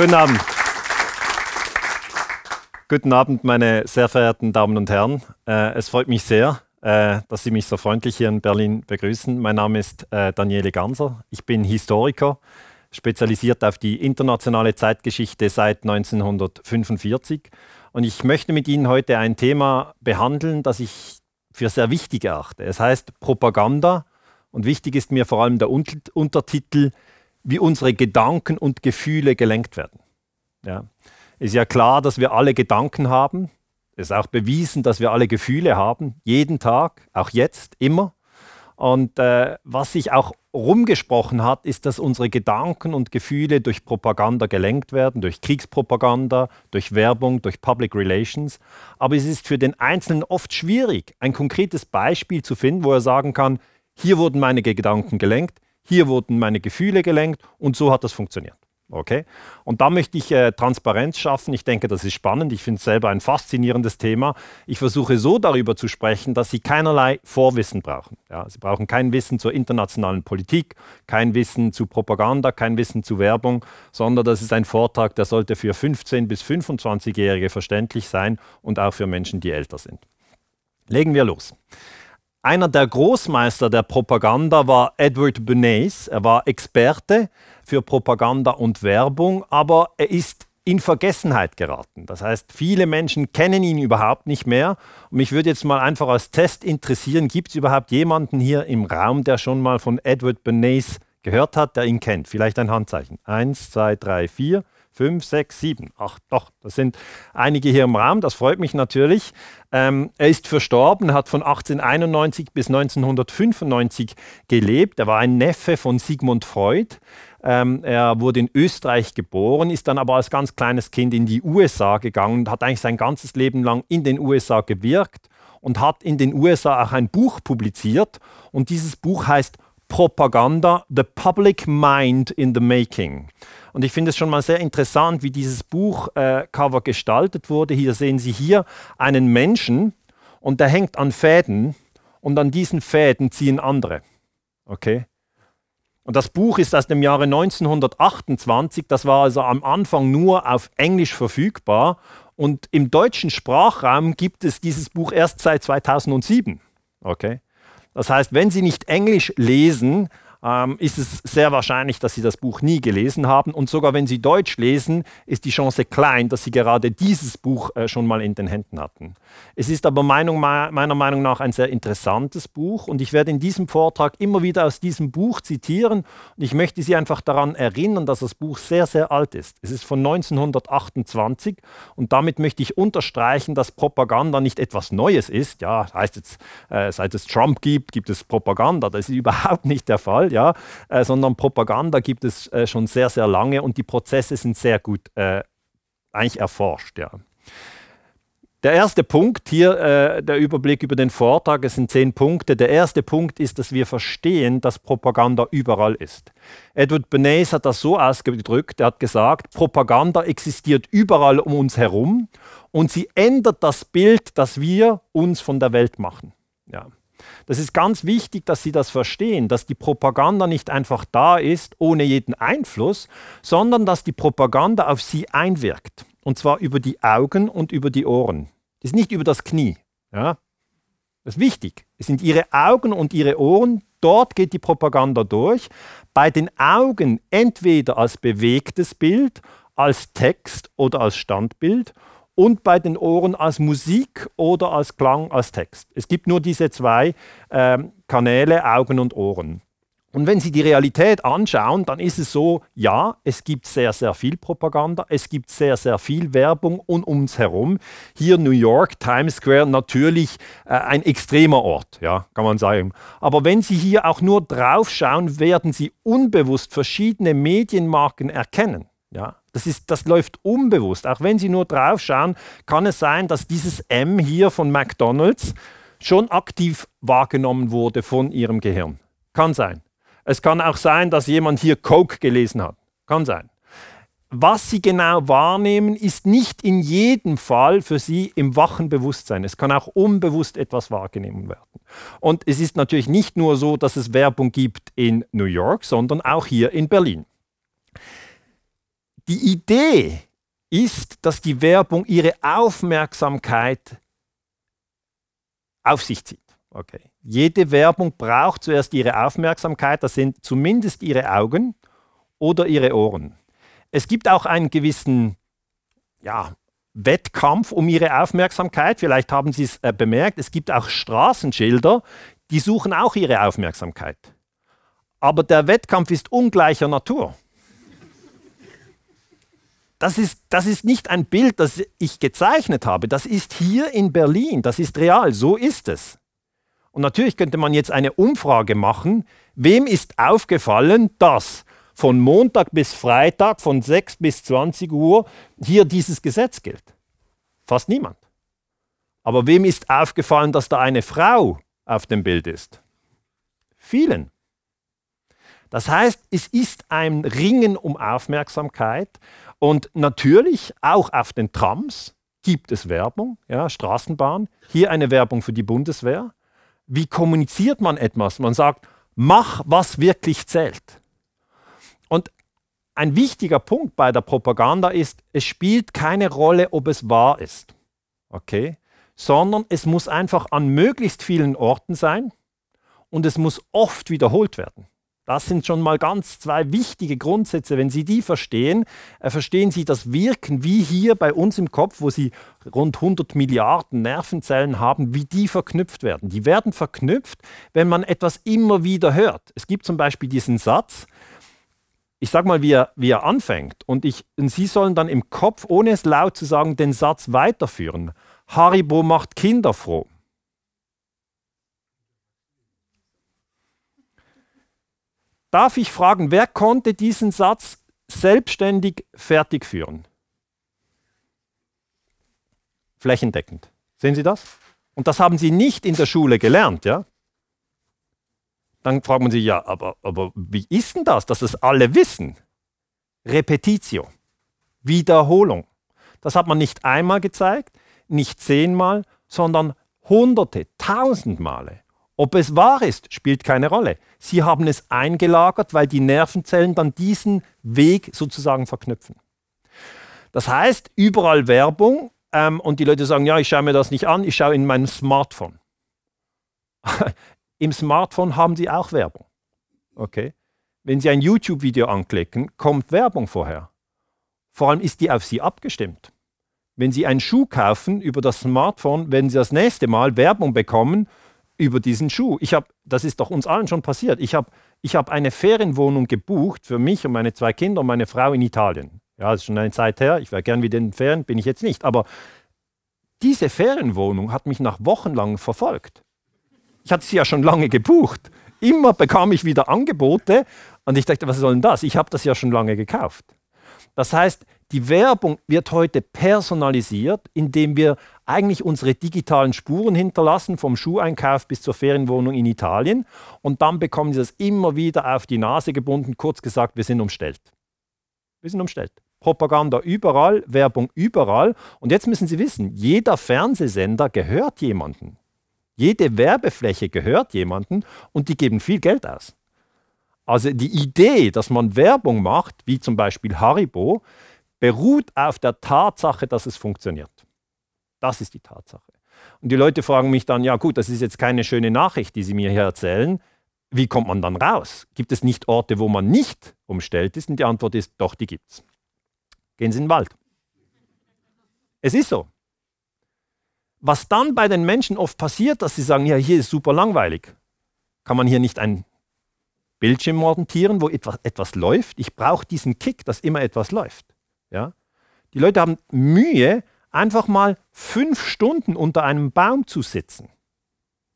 Guten Abend. Guten Abend, meine sehr verehrten Damen und Herren. Äh, es freut mich sehr, äh, dass Sie mich so freundlich hier in Berlin begrüßen. Mein Name ist äh, Daniele Ganser. Ich bin Historiker, spezialisiert auf die internationale Zeitgeschichte seit 1945. Und ich möchte mit Ihnen heute ein Thema behandeln, das ich für sehr wichtig erachte. Es heißt Propaganda. Und wichtig ist mir vor allem der Untertitel wie unsere Gedanken und Gefühle gelenkt werden. Ja. Ist ja klar, dass wir alle Gedanken haben. Ist auch bewiesen, dass wir alle Gefühle haben, jeden Tag, auch jetzt, immer. Und äh, was sich auch rumgesprochen hat, ist, dass unsere Gedanken und Gefühle durch Propaganda gelenkt werden, durch Kriegspropaganda, durch Werbung, durch Public Relations. Aber es ist für den Einzelnen oft schwierig, ein konkretes Beispiel zu finden, wo er sagen kann, hier wurden meine Gedanken gelenkt, hier wurden meine Gefühle gelenkt und so hat das funktioniert. Okay? Und da möchte ich äh, Transparenz schaffen. Ich denke, das ist spannend. Ich finde es selber ein faszinierendes Thema. Ich versuche so darüber zu sprechen, dass Sie keinerlei Vorwissen brauchen. Ja, Sie brauchen kein Wissen zur internationalen Politik, kein Wissen zu Propaganda, kein Wissen zu Werbung, sondern das ist ein Vortrag, der sollte für 15- bis 25-Jährige verständlich sein und auch für Menschen, die älter sind. Legen wir los. Einer der Großmeister der Propaganda war Edward Bernays. Er war Experte für Propaganda und Werbung, aber er ist in Vergessenheit geraten. Das heißt, viele Menschen kennen ihn überhaupt nicht mehr. Und mich würde jetzt mal einfach als Test interessieren, gibt es überhaupt jemanden hier im Raum, der schon mal von Edward Bernays gehört hat, der ihn kennt? Vielleicht ein Handzeichen. Eins, zwei, drei, vier fünf, sechs, sieben. Ach doch, das sind einige hier im Raum, das freut mich natürlich. Ähm, er ist verstorben, hat von 1891 bis 1995 gelebt. Er war ein Neffe von Sigmund Freud. Ähm, er wurde in Österreich geboren, ist dann aber als ganz kleines Kind in die USA gegangen und hat eigentlich sein ganzes Leben lang in den USA gewirkt und hat in den USA auch ein Buch publiziert. Und dieses Buch heißt Propaganda, The Public Mind in the Making. Und ich finde es schon mal sehr interessant, wie dieses Buchcover äh, gestaltet wurde. Hier sehen Sie hier einen Menschen und der hängt an Fäden und an diesen Fäden ziehen andere. Okay? Und das Buch ist aus dem Jahre 1928, das war also am Anfang nur auf Englisch verfügbar und im deutschen Sprachraum gibt es dieses Buch erst seit 2007. Okay? Das heißt, wenn Sie nicht Englisch lesen, ähm, ist es sehr wahrscheinlich, dass Sie das Buch nie gelesen haben. Und sogar wenn Sie Deutsch lesen, ist die Chance klein, dass Sie gerade dieses Buch äh, schon mal in den Händen hatten. Es ist aber Meinung, meiner Meinung nach ein sehr interessantes Buch und ich werde in diesem Vortrag immer wieder aus diesem Buch zitieren und ich möchte Sie einfach daran erinnern, dass das Buch sehr, sehr alt ist. Es ist von 1928 und damit möchte ich unterstreichen, dass Propaganda nicht etwas Neues ist. Ja, heißt jetzt, äh, seit es Trump gibt, gibt es Propaganda. Das ist überhaupt nicht der Fall ja, äh, sondern Propaganda gibt es äh, schon sehr, sehr lange und die Prozesse sind sehr gut äh, eigentlich erforscht. Ja. Der erste Punkt hier, äh, der Überblick über den Vortrag, es sind zehn Punkte. Der erste Punkt ist, dass wir verstehen, dass Propaganda überall ist. Edward Bernays hat das so ausgedrückt, er hat gesagt, Propaganda existiert überall um uns herum und sie ändert das Bild, das wir uns von der Welt machen. Ja. Das ist ganz wichtig, dass Sie das verstehen, dass die Propaganda nicht einfach da ist, ohne jeden Einfluss, sondern dass die Propaganda auf Sie einwirkt. Und zwar über die Augen und über die Ohren. Das ist nicht über das Knie. Ja? Das ist wichtig. Es sind Ihre Augen und Ihre Ohren, dort geht die Propaganda durch. Bei den Augen entweder als bewegtes Bild, als Text oder als Standbild und bei den Ohren als Musik oder als Klang, als Text. Es gibt nur diese zwei äh, Kanäle, Augen und Ohren. Und wenn Sie die Realität anschauen, dann ist es so, ja, es gibt sehr, sehr viel Propaganda, es gibt sehr, sehr viel Werbung und ums herum. Hier New York, Times Square, natürlich äh, ein extremer Ort, ja, kann man sagen. Aber wenn Sie hier auch nur draufschauen, werden Sie unbewusst verschiedene Medienmarken erkennen. Ja, das, ist, das läuft unbewusst. Auch wenn Sie nur drauf schauen, kann es sein, dass dieses M hier von McDonald's schon aktiv wahrgenommen wurde von Ihrem Gehirn. Kann sein. Es kann auch sein, dass jemand hier Coke gelesen hat. Kann sein. Was Sie genau wahrnehmen, ist nicht in jedem Fall für Sie im wachen Bewusstsein. Es kann auch unbewusst etwas wahrgenommen werden. Und es ist natürlich nicht nur so, dass es Werbung gibt in New York, sondern auch hier in Berlin. Die Idee ist, dass die Werbung ihre Aufmerksamkeit auf sich zieht. Okay. Jede Werbung braucht zuerst ihre Aufmerksamkeit, das sind zumindest ihre Augen oder ihre Ohren. Es gibt auch einen gewissen ja, Wettkampf um ihre Aufmerksamkeit. Vielleicht haben Sie es äh, bemerkt, es gibt auch Straßenschilder, die suchen auch ihre Aufmerksamkeit. Aber der Wettkampf ist ungleicher Natur das ist, das ist nicht ein Bild, das ich gezeichnet habe. Das ist hier in Berlin. Das ist real. So ist es. Und natürlich könnte man jetzt eine Umfrage machen. Wem ist aufgefallen, dass von Montag bis Freitag von 6 bis 20 Uhr hier dieses Gesetz gilt? Fast niemand. Aber wem ist aufgefallen, dass da eine Frau auf dem Bild ist? Vielen. Das heißt, es ist ein Ringen um Aufmerksamkeit und natürlich auch auf den Trams gibt es Werbung, ja, Straßenbahn. Hier eine Werbung für die Bundeswehr. Wie kommuniziert man etwas? Man sagt, mach, was wirklich zählt. Und ein wichtiger Punkt bei der Propaganda ist, es spielt keine Rolle, ob es wahr ist. Okay? Sondern es muss einfach an möglichst vielen Orten sein und es muss oft wiederholt werden. Das sind schon mal ganz zwei wichtige Grundsätze. Wenn Sie die verstehen, äh, verstehen Sie das Wirken, wie hier bei uns im Kopf, wo Sie rund 100 Milliarden Nervenzellen haben, wie die verknüpft werden. Die werden verknüpft, wenn man etwas immer wieder hört. Es gibt zum Beispiel diesen Satz, ich sage mal, wie er, wie er anfängt. Und, ich, und Sie sollen dann im Kopf, ohne es laut zu sagen, den Satz weiterführen. Haribo macht Kinder froh. Darf ich fragen, wer konnte diesen Satz selbstständig fertig führen? Flächendeckend. Sehen Sie das? Und das haben Sie nicht in der Schule gelernt, ja? Dann fragt man sich, ja, aber, aber wie ist denn das, dass das alle wissen? Repetitio, Wiederholung. Das hat man nicht einmal gezeigt, nicht zehnmal, sondern hunderte, tausend Male. Ob es wahr ist, spielt keine Rolle. Sie haben es eingelagert, weil die Nervenzellen dann diesen Weg sozusagen verknüpfen. Das heißt, überall Werbung ähm, und die Leute sagen, ja, ich schaue mir das nicht an, ich schaue in meinem Smartphone. Im Smartphone haben sie auch Werbung. Okay? Wenn sie ein YouTube-Video anklicken, kommt Werbung vorher. Vor allem ist die auf sie abgestimmt. Wenn sie einen Schuh kaufen über das Smartphone, werden sie das nächste Mal Werbung bekommen über diesen Schuh. Ich habe, das ist doch uns allen schon passiert. Ich habe ich hab eine Ferienwohnung gebucht für mich und meine zwei Kinder und meine Frau in Italien. Ja, das ist schon eine Zeit her. Ich wäre gern wieder in den Ferien, bin ich jetzt nicht. Aber diese Ferienwohnung hat mich nach Wochenlang verfolgt. Ich hatte sie ja schon lange gebucht. Immer bekam ich wieder Angebote und ich dachte, was soll denn das? Ich habe das ja schon lange gekauft. Das heißt, die Werbung wird heute personalisiert, indem wir eigentlich unsere digitalen Spuren hinterlassen, vom Schuheinkauf bis zur Ferienwohnung in Italien. Und dann bekommen sie das immer wieder auf die Nase gebunden. Kurz gesagt, wir sind umstellt. Wir sind umstellt. Propaganda überall, Werbung überall. Und jetzt müssen Sie wissen, jeder Fernsehsender gehört jemandem. Jede Werbefläche gehört jemandem und die geben viel Geld aus. Also die Idee, dass man Werbung macht, wie zum Beispiel Haribo, beruht auf der Tatsache, dass es funktioniert. Das ist die Tatsache. Und die Leute fragen mich dann, ja gut, das ist jetzt keine schöne Nachricht, die Sie mir hier erzählen. Wie kommt man dann raus? Gibt es nicht Orte, wo man nicht umstellt ist? Und die Antwort ist, doch, die gibt es. Gehen Sie in den Wald. Es ist so. Was dann bei den Menschen oft passiert, dass sie sagen, ja, hier ist super langweilig. Kann man hier nicht ein Bildschirm montieren, wo etwas, etwas läuft? Ich brauche diesen Kick, dass immer etwas läuft. Ja? Die Leute haben Mühe, einfach mal fünf Stunden unter einem Baum zu sitzen.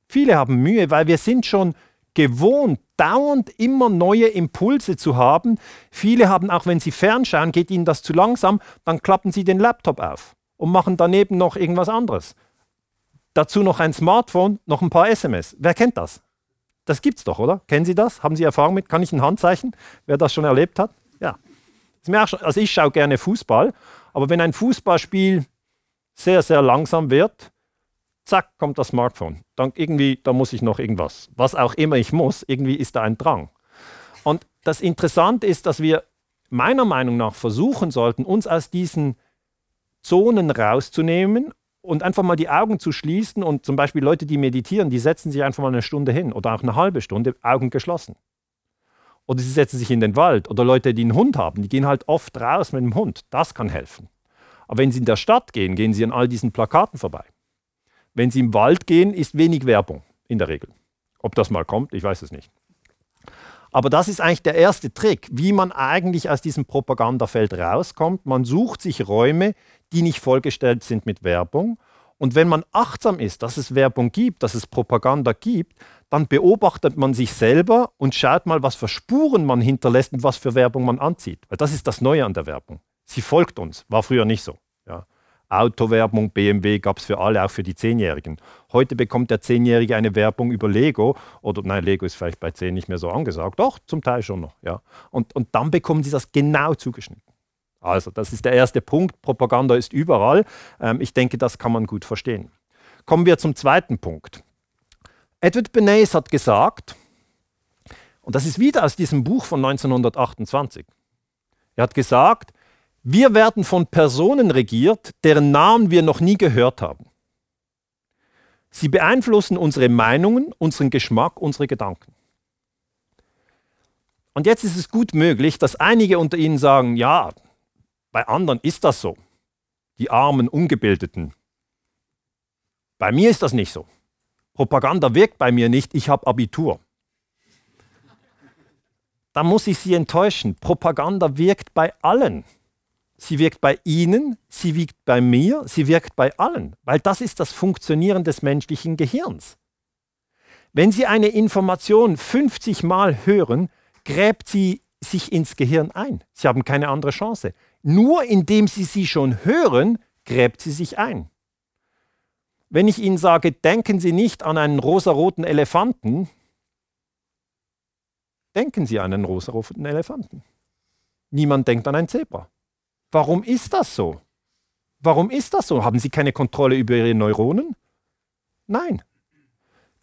Viele haben Mühe, weil wir sind schon gewohnt, dauernd immer neue Impulse zu haben. Viele haben, auch wenn sie fernschauen, geht ihnen das zu langsam, dann klappen sie den Laptop auf und machen daneben noch irgendwas anderes. Dazu noch ein Smartphone, noch ein paar SMS. Wer kennt das? Das gibt's doch, oder? Kennen Sie das? Haben Sie Erfahrung mit? Kann ich ein Handzeichen? Wer das schon erlebt hat? Ja also ich schaue gerne Fußball, aber wenn ein Fußballspiel sehr, sehr langsam wird, zack, kommt das Smartphone. Dann irgendwie, da muss ich noch irgendwas. Was auch immer ich muss, irgendwie ist da ein Drang. Und das Interessante ist, dass wir meiner Meinung nach versuchen sollten, uns aus diesen Zonen rauszunehmen und einfach mal die Augen zu schließen. Und zum Beispiel Leute, die meditieren, die setzen sich einfach mal eine Stunde hin oder auch eine halbe Stunde, Augen geschlossen. Oder sie setzen sich in den Wald. Oder Leute, die einen Hund haben, die gehen halt oft raus mit dem Hund. Das kann helfen. Aber wenn sie in der Stadt gehen, gehen sie an all diesen Plakaten vorbei. Wenn sie im Wald gehen, ist wenig Werbung in der Regel. Ob das mal kommt, ich weiß es nicht. Aber das ist eigentlich der erste Trick, wie man eigentlich aus diesem Propagandafeld rauskommt. Man sucht sich Räume, die nicht vollgestellt sind mit Werbung und wenn man achtsam ist, dass es Werbung gibt, dass es Propaganda gibt, dann beobachtet man sich selber und schaut mal, was für Spuren man hinterlässt und was für Werbung man anzieht. Weil das ist das Neue an der Werbung. Sie folgt uns. War früher nicht so. Ja. Autowerbung, BMW gab es für alle, auch für die Zehnjährigen. Heute bekommt der Zehnjährige eine Werbung über Lego oder nein, Lego ist vielleicht bei zehn nicht mehr so angesagt, doch zum Teil schon noch. Ja. Und, und dann bekommen sie das genau zugeschnitten. Also das ist der erste Punkt. Propaganda ist überall. Ähm, ich denke, das kann man gut verstehen. Kommen wir zum zweiten Punkt. Edward Bernays hat gesagt, und das ist wieder aus diesem Buch von 1928, er hat gesagt, wir werden von Personen regiert, deren Namen wir noch nie gehört haben. Sie beeinflussen unsere Meinungen, unseren Geschmack, unsere Gedanken. Und jetzt ist es gut möglich, dass einige unter Ihnen sagen, ja, bei anderen ist das so. Die armen Ungebildeten. Bei mir ist das nicht so. Propaganda wirkt bei mir nicht, ich habe Abitur. Da muss ich Sie enttäuschen. Propaganda wirkt bei allen. Sie wirkt bei Ihnen, sie wirkt bei mir, sie wirkt bei allen, weil das ist das Funktionieren des menschlichen Gehirns. Wenn Sie eine Information 50 Mal hören, gräbt sie sich ins Gehirn ein. Sie haben keine andere Chance. Nur indem sie sie schon hören, gräbt sie sich ein. Wenn ich Ihnen sage, denken Sie nicht an einen rosaroten Elefanten, denken Sie an einen rosaroten Elefanten. Niemand denkt an ein Zebra. Warum ist das so? Warum ist das so? Haben Sie keine Kontrolle über Ihre Neuronen? Nein.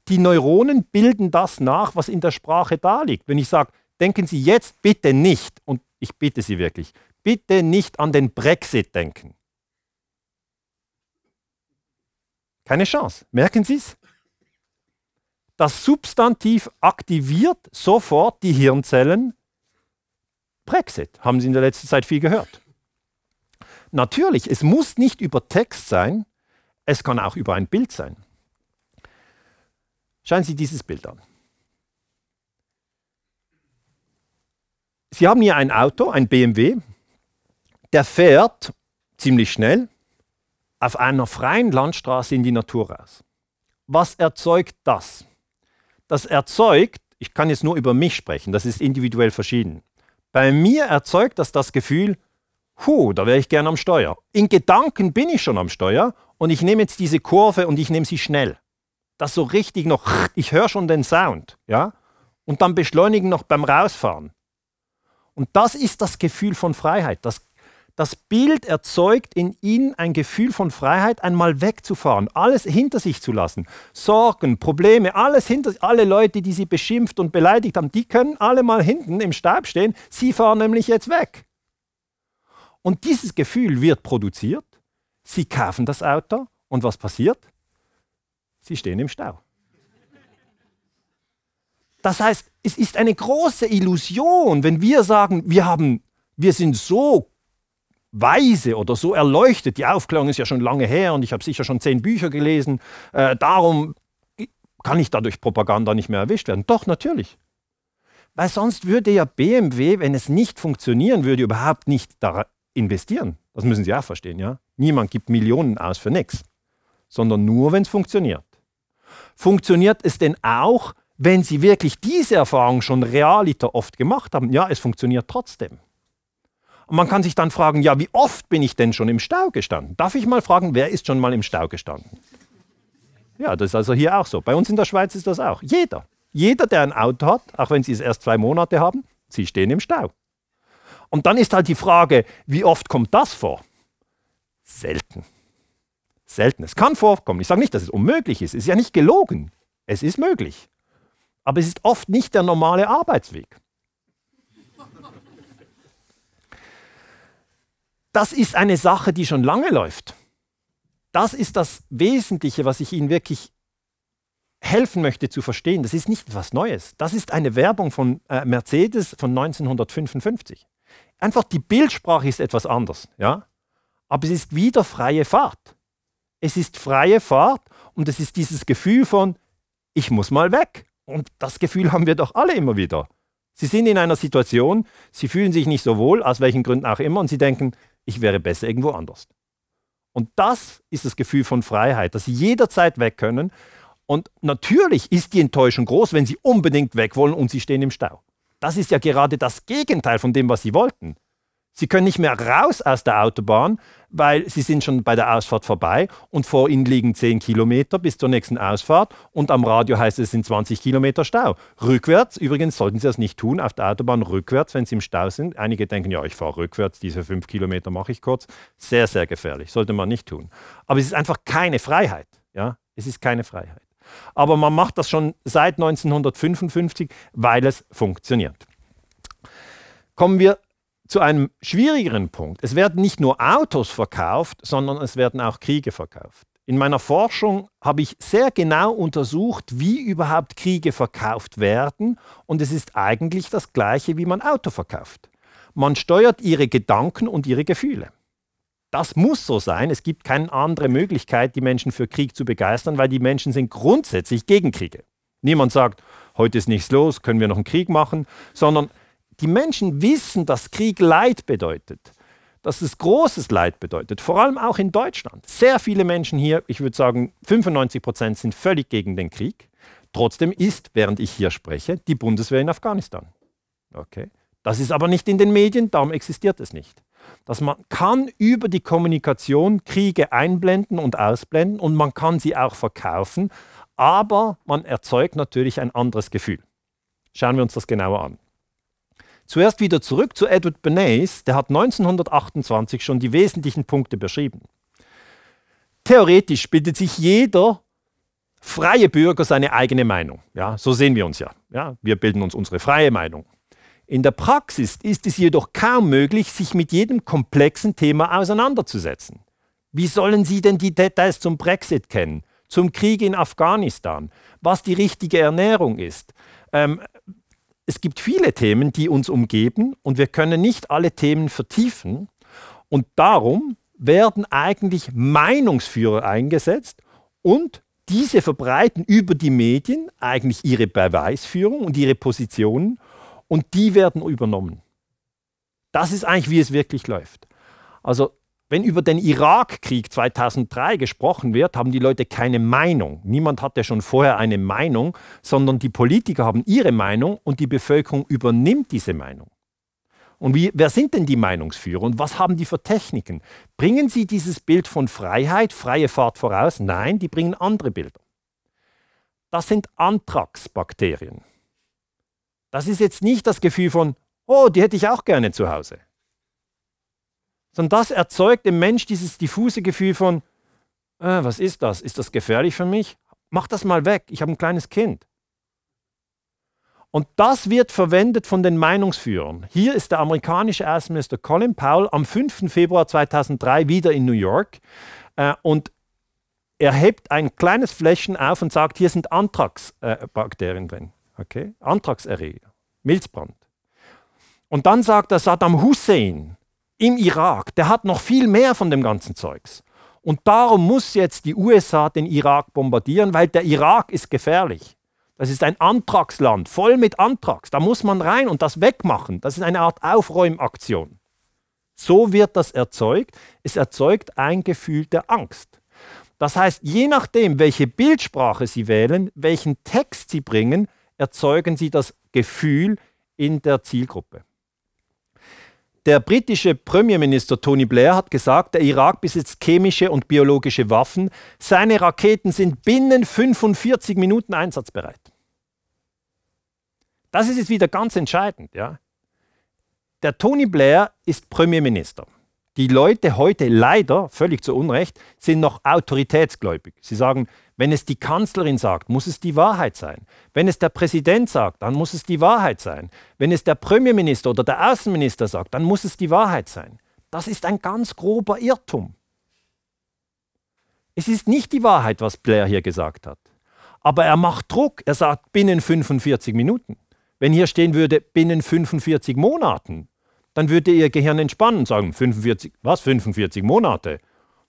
Die Neuronen bilden das nach, was in der Sprache da liegt. Wenn ich sage, denken Sie jetzt bitte nicht, und ich bitte Sie wirklich, bitte nicht an den Brexit denken. Keine Chance. Merken Sie es? Das Substantiv aktiviert sofort die Hirnzellen. Brexit, haben Sie in der letzten Zeit viel gehört. Natürlich, es muss nicht über Text sein, es kann auch über ein Bild sein. Schauen Sie dieses Bild an. Sie haben hier ein Auto, ein BMW, der fährt ziemlich schnell auf einer freien Landstraße in die Natur raus. Was erzeugt das? Das erzeugt, ich kann jetzt nur über mich sprechen, das ist individuell verschieden. Bei mir erzeugt das das Gefühl, hu, da wäre ich gern am Steuer. In Gedanken bin ich schon am Steuer und ich nehme jetzt diese Kurve und ich nehme sie schnell. Das so richtig noch, ich höre schon den Sound, ja? Und dann beschleunigen noch beim Rausfahren. Und das ist das Gefühl von Freiheit. Das das Bild erzeugt in ihnen ein Gefühl von Freiheit, einmal wegzufahren, alles hinter sich zu lassen. Sorgen, Probleme, alles hinter sich. Alle Leute, die sie beschimpft und beleidigt haben, die können alle mal hinten im Stab stehen. Sie fahren nämlich jetzt weg. Und dieses Gefühl wird produziert. Sie kaufen das Auto und was passiert? Sie stehen im Stau. Das heißt, es ist eine große Illusion, wenn wir sagen, wir, haben, wir sind so weise oder so erleuchtet. Die Aufklärung ist ja schon lange her und ich habe sicher schon zehn Bücher gelesen. Äh, darum kann ich dadurch Propaganda nicht mehr erwischt werden. Doch, natürlich. Weil sonst würde ja BMW, wenn es nicht funktionieren würde, überhaupt nicht da investieren. Das müssen Sie auch verstehen, ja. Niemand gibt Millionen aus für nichts, sondern nur, wenn es funktioniert. Funktioniert es denn auch, wenn Sie wirklich diese Erfahrung schon realiter oft gemacht haben? Ja, es funktioniert trotzdem. Und man kann sich dann fragen, ja, wie oft bin ich denn schon im Stau gestanden? Darf ich mal fragen, wer ist schon mal im Stau gestanden? Ja, das ist also hier auch so. Bei uns in der Schweiz ist das auch. Jeder. Jeder, der ein Auto hat, auch wenn sie es erst zwei Monate haben, sie stehen im Stau. Und dann ist halt die Frage, wie oft kommt das vor? Selten. Selten. Es kann vorkommen. Ich sage nicht, dass es unmöglich ist. Es ist ja nicht gelogen. Es ist möglich. Aber es ist oft nicht der normale Arbeitsweg. das ist eine Sache, die schon lange läuft. Das ist das Wesentliche, was ich Ihnen wirklich helfen möchte zu verstehen. Das ist nicht etwas Neues. Das ist eine Werbung von äh, Mercedes von 1955. Einfach die Bildsprache ist etwas anders, ja? aber es ist wieder freie Fahrt. Es ist freie Fahrt und es ist dieses Gefühl von, ich muss mal weg. Und das Gefühl haben wir doch alle immer wieder. Sie sind in einer Situation, sie fühlen sich nicht so wohl, aus welchen Gründen auch immer, und sie denken, ich wäre besser irgendwo anders. Und das ist das Gefühl von Freiheit, dass sie jederzeit weg können. Und natürlich ist die Enttäuschung groß, wenn sie unbedingt weg wollen und sie stehen im Stau. Das ist ja gerade das Gegenteil von dem, was sie wollten. Sie können nicht mehr raus aus der Autobahn, weil sie sind schon bei der Ausfahrt vorbei und vor ihnen liegen 10 Kilometer bis zur nächsten Ausfahrt und am Radio heißt es, es sind 20 Kilometer Stau. Rückwärts, übrigens sollten Sie das nicht tun, auf der Autobahn rückwärts, wenn Sie im Stau sind. Einige denken, ja, ich fahre rückwärts, diese 5 Kilometer mache ich kurz. Sehr, sehr gefährlich, sollte man nicht tun. Aber es ist einfach keine Freiheit. Ja? Es ist keine Freiheit. Aber man macht das schon seit 1955, weil es funktioniert. Kommen wir zu einem schwierigeren Punkt. Es werden nicht nur Autos verkauft, sondern es werden auch Kriege verkauft. In meiner Forschung habe ich sehr genau untersucht, wie überhaupt Kriege verkauft werden. Und es ist eigentlich das Gleiche, wie man Auto verkauft. Man steuert ihre Gedanken und ihre Gefühle. Das muss so sein. Es gibt keine andere Möglichkeit, die Menschen für Krieg zu begeistern, weil die Menschen sind grundsätzlich gegen Kriege. Niemand sagt, heute ist nichts los, können wir noch einen Krieg machen, sondern die Menschen wissen, dass Krieg Leid bedeutet, dass es großes Leid bedeutet, vor allem auch in Deutschland. Sehr viele Menschen hier, ich würde sagen 95 Prozent, sind völlig gegen den Krieg. Trotzdem ist, während ich hier spreche, die Bundeswehr in Afghanistan. Okay. Das ist aber nicht in den Medien, darum existiert es nicht. Dass man kann über die Kommunikation Kriege einblenden und ausblenden und man kann sie auch verkaufen, aber man erzeugt natürlich ein anderes Gefühl. Schauen wir uns das genauer an. Zuerst wieder zurück zu Edward Bernays, der hat 1928 schon die wesentlichen Punkte beschrieben. Theoretisch bildet sich jeder freie Bürger seine eigene Meinung. Ja, so sehen wir uns ja. ja. Wir bilden uns unsere freie Meinung. In der Praxis ist es jedoch kaum möglich, sich mit jedem komplexen Thema auseinanderzusetzen. Wie sollen Sie denn die Details zum Brexit kennen, zum Krieg in Afghanistan, was die richtige Ernährung ist, ähm, es gibt viele Themen, die uns umgeben und wir können nicht alle Themen vertiefen. Und darum werden eigentlich Meinungsführer eingesetzt und diese verbreiten über die Medien eigentlich ihre Beweisführung und ihre Positionen und die werden übernommen. Das ist eigentlich, wie es wirklich läuft. Also wenn über den Irakkrieg 2003 gesprochen wird, haben die Leute keine Meinung. Niemand hatte schon vorher eine Meinung, sondern die Politiker haben ihre Meinung und die Bevölkerung übernimmt diese Meinung. Und wie, wer sind denn die Meinungsführer und was haben die für Techniken? Bringen sie dieses Bild von Freiheit, freie Fahrt voraus? Nein, die bringen andere Bilder. Das sind Anthrax-Bakterien. Das ist jetzt nicht das Gefühl von, oh, die hätte ich auch gerne zu Hause sondern das erzeugt im Mensch dieses diffuse Gefühl von, äh, was ist das? Ist das gefährlich für mich? Mach das mal weg, ich habe ein kleines Kind. Und das wird verwendet von den Meinungsführern. Hier ist der amerikanische Außenminister Colin Powell am 5. Februar 2003 wieder in New York äh, und er hebt ein kleines Fläschchen auf und sagt, hier sind Antragsbakterien äh, drin. Okay? Anthraxerreger, e, Milzbrand. Und dann sagt er Saddam Hussein, im Irak, der hat noch viel mehr von dem ganzen Zeugs. Und darum muss jetzt die USA den Irak bombardieren, weil der Irak ist gefährlich. Das ist ein Antragsland, voll mit Antrags. Da muss man rein und das wegmachen. Das ist eine Art Aufräumaktion. So wird das erzeugt. Es erzeugt ein Gefühl der Angst. Das heißt, je nachdem, welche Bildsprache Sie wählen, welchen Text Sie bringen, erzeugen Sie das Gefühl in der Zielgruppe. Der britische Premierminister Tony Blair hat gesagt, der Irak besitzt chemische und biologische Waffen. Seine Raketen sind binnen 45 Minuten einsatzbereit. Das ist jetzt wieder ganz entscheidend. Ja? Der Tony Blair ist Premierminister die Leute heute leider, völlig zu Unrecht, sind noch autoritätsgläubig. Sie sagen, wenn es die Kanzlerin sagt, muss es die Wahrheit sein. Wenn es der Präsident sagt, dann muss es die Wahrheit sein. Wenn es der Premierminister oder der Außenminister sagt, dann muss es die Wahrheit sein. Das ist ein ganz grober Irrtum. Es ist nicht die Wahrheit, was Blair hier gesagt hat. Aber er macht Druck. Er sagt binnen 45 Minuten. Wenn hier stehen würde, binnen 45 Monaten, dann würde ihr Gehirn entspannen, und sagen 45, was 45 Monate?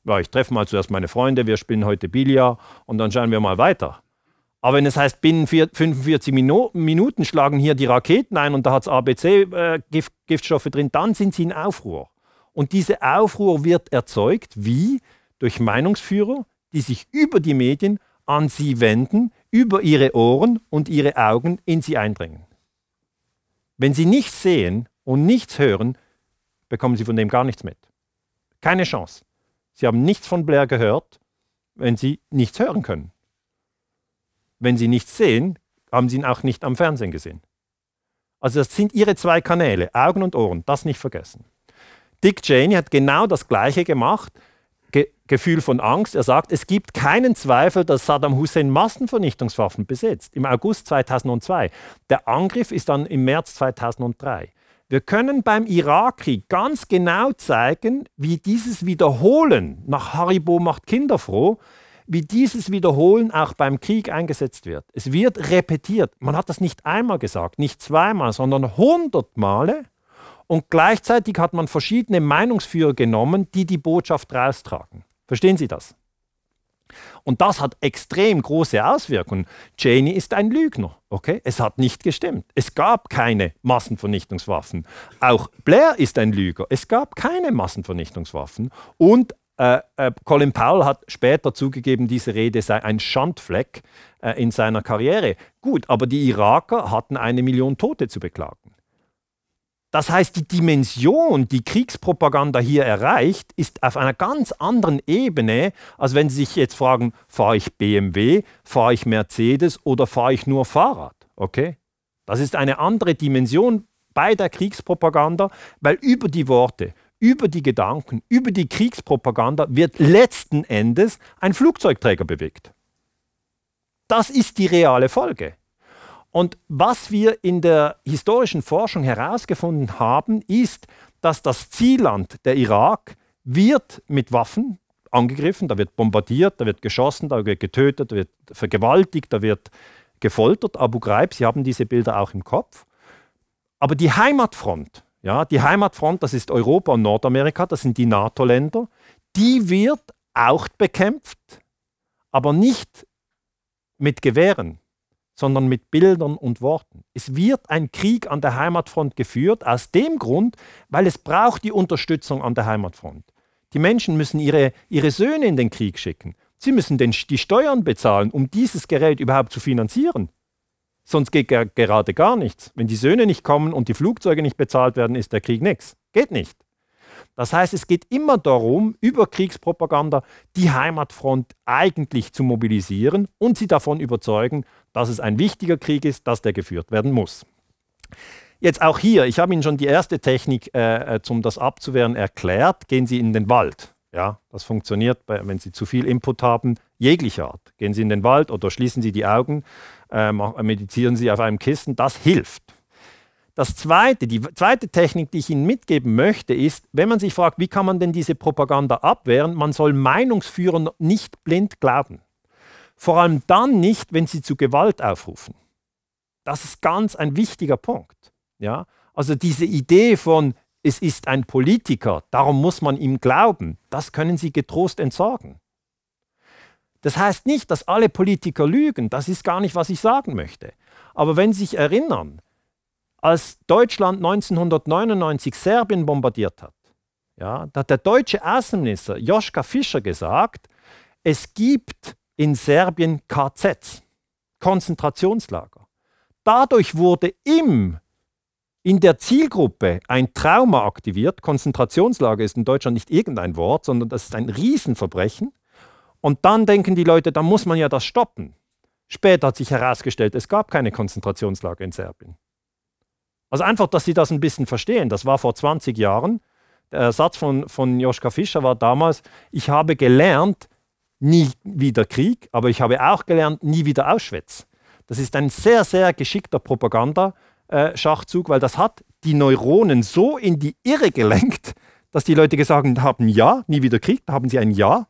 Ja, ich treffe mal zuerst meine Freunde, wir spielen heute Billard und dann schauen wir mal weiter. Aber wenn es heißt, binnen 45 Minuten schlagen hier die Raketen ein und da hat es ABC-Giftstoffe äh, drin, dann sind sie in Aufruhr. Und diese Aufruhr wird erzeugt, wie? Durch Meinungsführer, die sich über die Medien an sie wenden, über ihre Ohren und ihre Augen in sie eindringen. Wenn sie nichts sehen, und nichts hören, bekommen Sie von dem gar nichts mit. Keine Chance. Sie haben nichts von Blair gehört, wenn Sie nichts hören können. Wenn Sie nichts sehen, haben Sie ihn auch nicht am Fernsehen gesehen. Also das sind Ihre zwei Kanäle, Augen und Ohren, das nicht vergessen. Dick Cheney hat genau das Gleiche gemacht, Ge Gefühl von Angst. Er sagt, es gibt keinen Zweifel, dass Saddam Hussein Massenvernichtungswaffen besitzt, im August 2002. Der Angriff ist dann im März 2003. Wir können beim Irakkrieg ganz genau zeigen, wie dieses Wiederholen nach Haribo macht Kinder froh, wie dieses Wiederholen auch beim Krieg eingesetzt wird. Es wird repetiert. Man hat das nicht einmal gesagt, nicht zweimal, sondern hundert Male. Und gleichzeitig hat man verschiedene Meinungsführer genommen, die die Botschaft raustragen. Verstehen Sie das? Und das hat extrem große Auswirkungen. Cheney ist ein Lügner. Okay? Es hat nicht gestimmt. Es gab keine Massenvernichtungswaffen. Auch Blair ist ein Lüger. Es gab keine Massenvernichtungswaffen. Und äh, äh, Colin Powell hat später zugegeben, diese Rede sei ein Schandfleck äh, in seiner Karriere. Gut, aber die Iraker hatten eine Million Tote zu beklagen. Das heißt, die Dimension, die Kriegspropaganda hier erreicht, ist auf einer ganz anderen Ebene, als wenn Sie sich jetzt fragen, fahre ich BMW, fahre ich Mercedes oder fahre ich nur Fahrrad? Okay? Das ist eine andere Dimension bei der Kriegspropaganda, weil über die Worte, über die Gedanken, über die Kriegspropaganda wird letzten Endes ein Flugzeugträger bewegt. Das ist die reale Folge. Und was wir in der historischen Forschung herausgefunden haben, ist, dass das Zielland, der Irak, wird mit Waffen angegriffen, da wird bombardiert, da wird geschossen, da wird getötet, da wird vergewaltigt, da wird gefoltert. Abu Ghraib, Sie haben diese Bilder auch im Kopf. Aber die Heimatfront, ja, die Heimatfront, das ist Europa und Nordamerika, das sind die NATO-Länder, die wird auch bekämpft, aber nicht mit Gewehren, sondern mit Bildern und Worten. Es wird ein Krieg an der Heimatfront geführt, aus dem Grund, weil es braucht die Unterstützung an der Heimatfront. Die Menschen müssen ihre, ihre Söhne in den Krieg schicken. Sie müssen den, die Steuern bezahlen, um dieses Gerät überhaupt zu finanzieren. Sonst geht gerade gar nichts. Wenn die Söhne nicht kommen und die Flugzeuge nicht bezahlt werden, ist der Krieg nichts. Geht nicht. Das heißt, es geht immer darum, über Kriegspropaganda die Heimatfront eigentlich zu mobilisieren und sie davon überzeugen, dass es ein wichtiger Krieg ist, dass der geführt werden muss. Jetzt auch hier, ich habe Ihnen schon die erste Technik, äh, äh um das abzuwehren, erklärt. Gehen Sie in den Wald. Ja, das funktioniert, bei, wenn Sie zu viel Input haben, jeglicher Art. Gehen Sie in den Wald oder schließen Sie die Augen, äh, medizieren Sie auf einem Kissen, das hilft. Das zweite, die zweite Technik, die ich Ihnen mitgeben möchte, ist, wenn man sich fragt, wie kann man denn diese Propaganda abwehren, man soll Meinungsführern nicht blind glauben. Vor allem dann nicht, wenn sie zu Gewalt aufrufen. Das ist ganz ein wichtiger Punkt. Ja? Also diese Idee von, es ist ein Politiker, darum muss man ihm glauben, das können Sie getrost entsorgen. Das heißt nicht, dass alle Politiker lügen, das ist gar nicht, was ich sagen möchte. Aber wenn Sie sich erinnern, als Deutschland 1999 Serbien bombardiert hat, ja, da hat der deutsche Außenminister Joschka Fischer gesagt, es gibt in Serbien KZs, Konzentrationslager. Dadurch wurde im, in der Zielgruppe ein Trauma aktiviert. Konzentrationslager ist in Deutschland nicht irgendein Wort, sondern das ist ein Riesenverbrechen. Und dann denken die Leute, da muss man ja das stoppen. Später hat sich herausgestellt, es gab keine Konzentrationslager in Serbien. Also einfach, dass Sie das ein bisschen verstehen. Das war vor 20 Jahren. Der Satz von, von Joschka Fischer war damals, ich habe gelernt, nie wieder Krieg, aber ich habe auch gelernt, nie wieder Auschwitz. Das ist ein sehr, sehr geschickter Propagandaschachzug, weil das hat die Neuronen so in die Irre gelenkt, dass die Leute gesagt haben, ja, nie wieder Krieg, da haben sie ein Ja.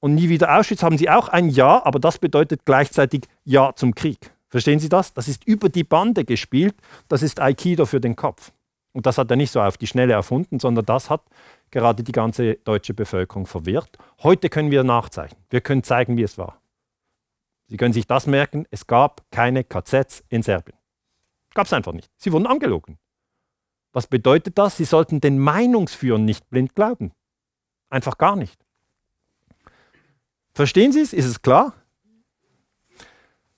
Und nie wieder Auschwitz haben sie auch ein Ja, aber das bedeutet gleichzeitig Ja zum Krieg. Verstehen Sie das? Das ist über die Bande gespielt. Das ist Aikido für den Kopf. Und das hat er nicht so auf die Schnelle erfunden, sondern das hat gerade die ganze deutsche Bevölkerung verwirrt. Heute können wir nachzeichnen. Wir können zeigen, wie es war. Sie können sich das merken, es gab keine KZs in Serbien. Gab es einfach nicht. Sie wurden angelogen. Was bedeutet das? Sie sollten den Meinungsführern nicht blind glauben. Einfach gar nicht. Verstehen Sie es? Ist es klar?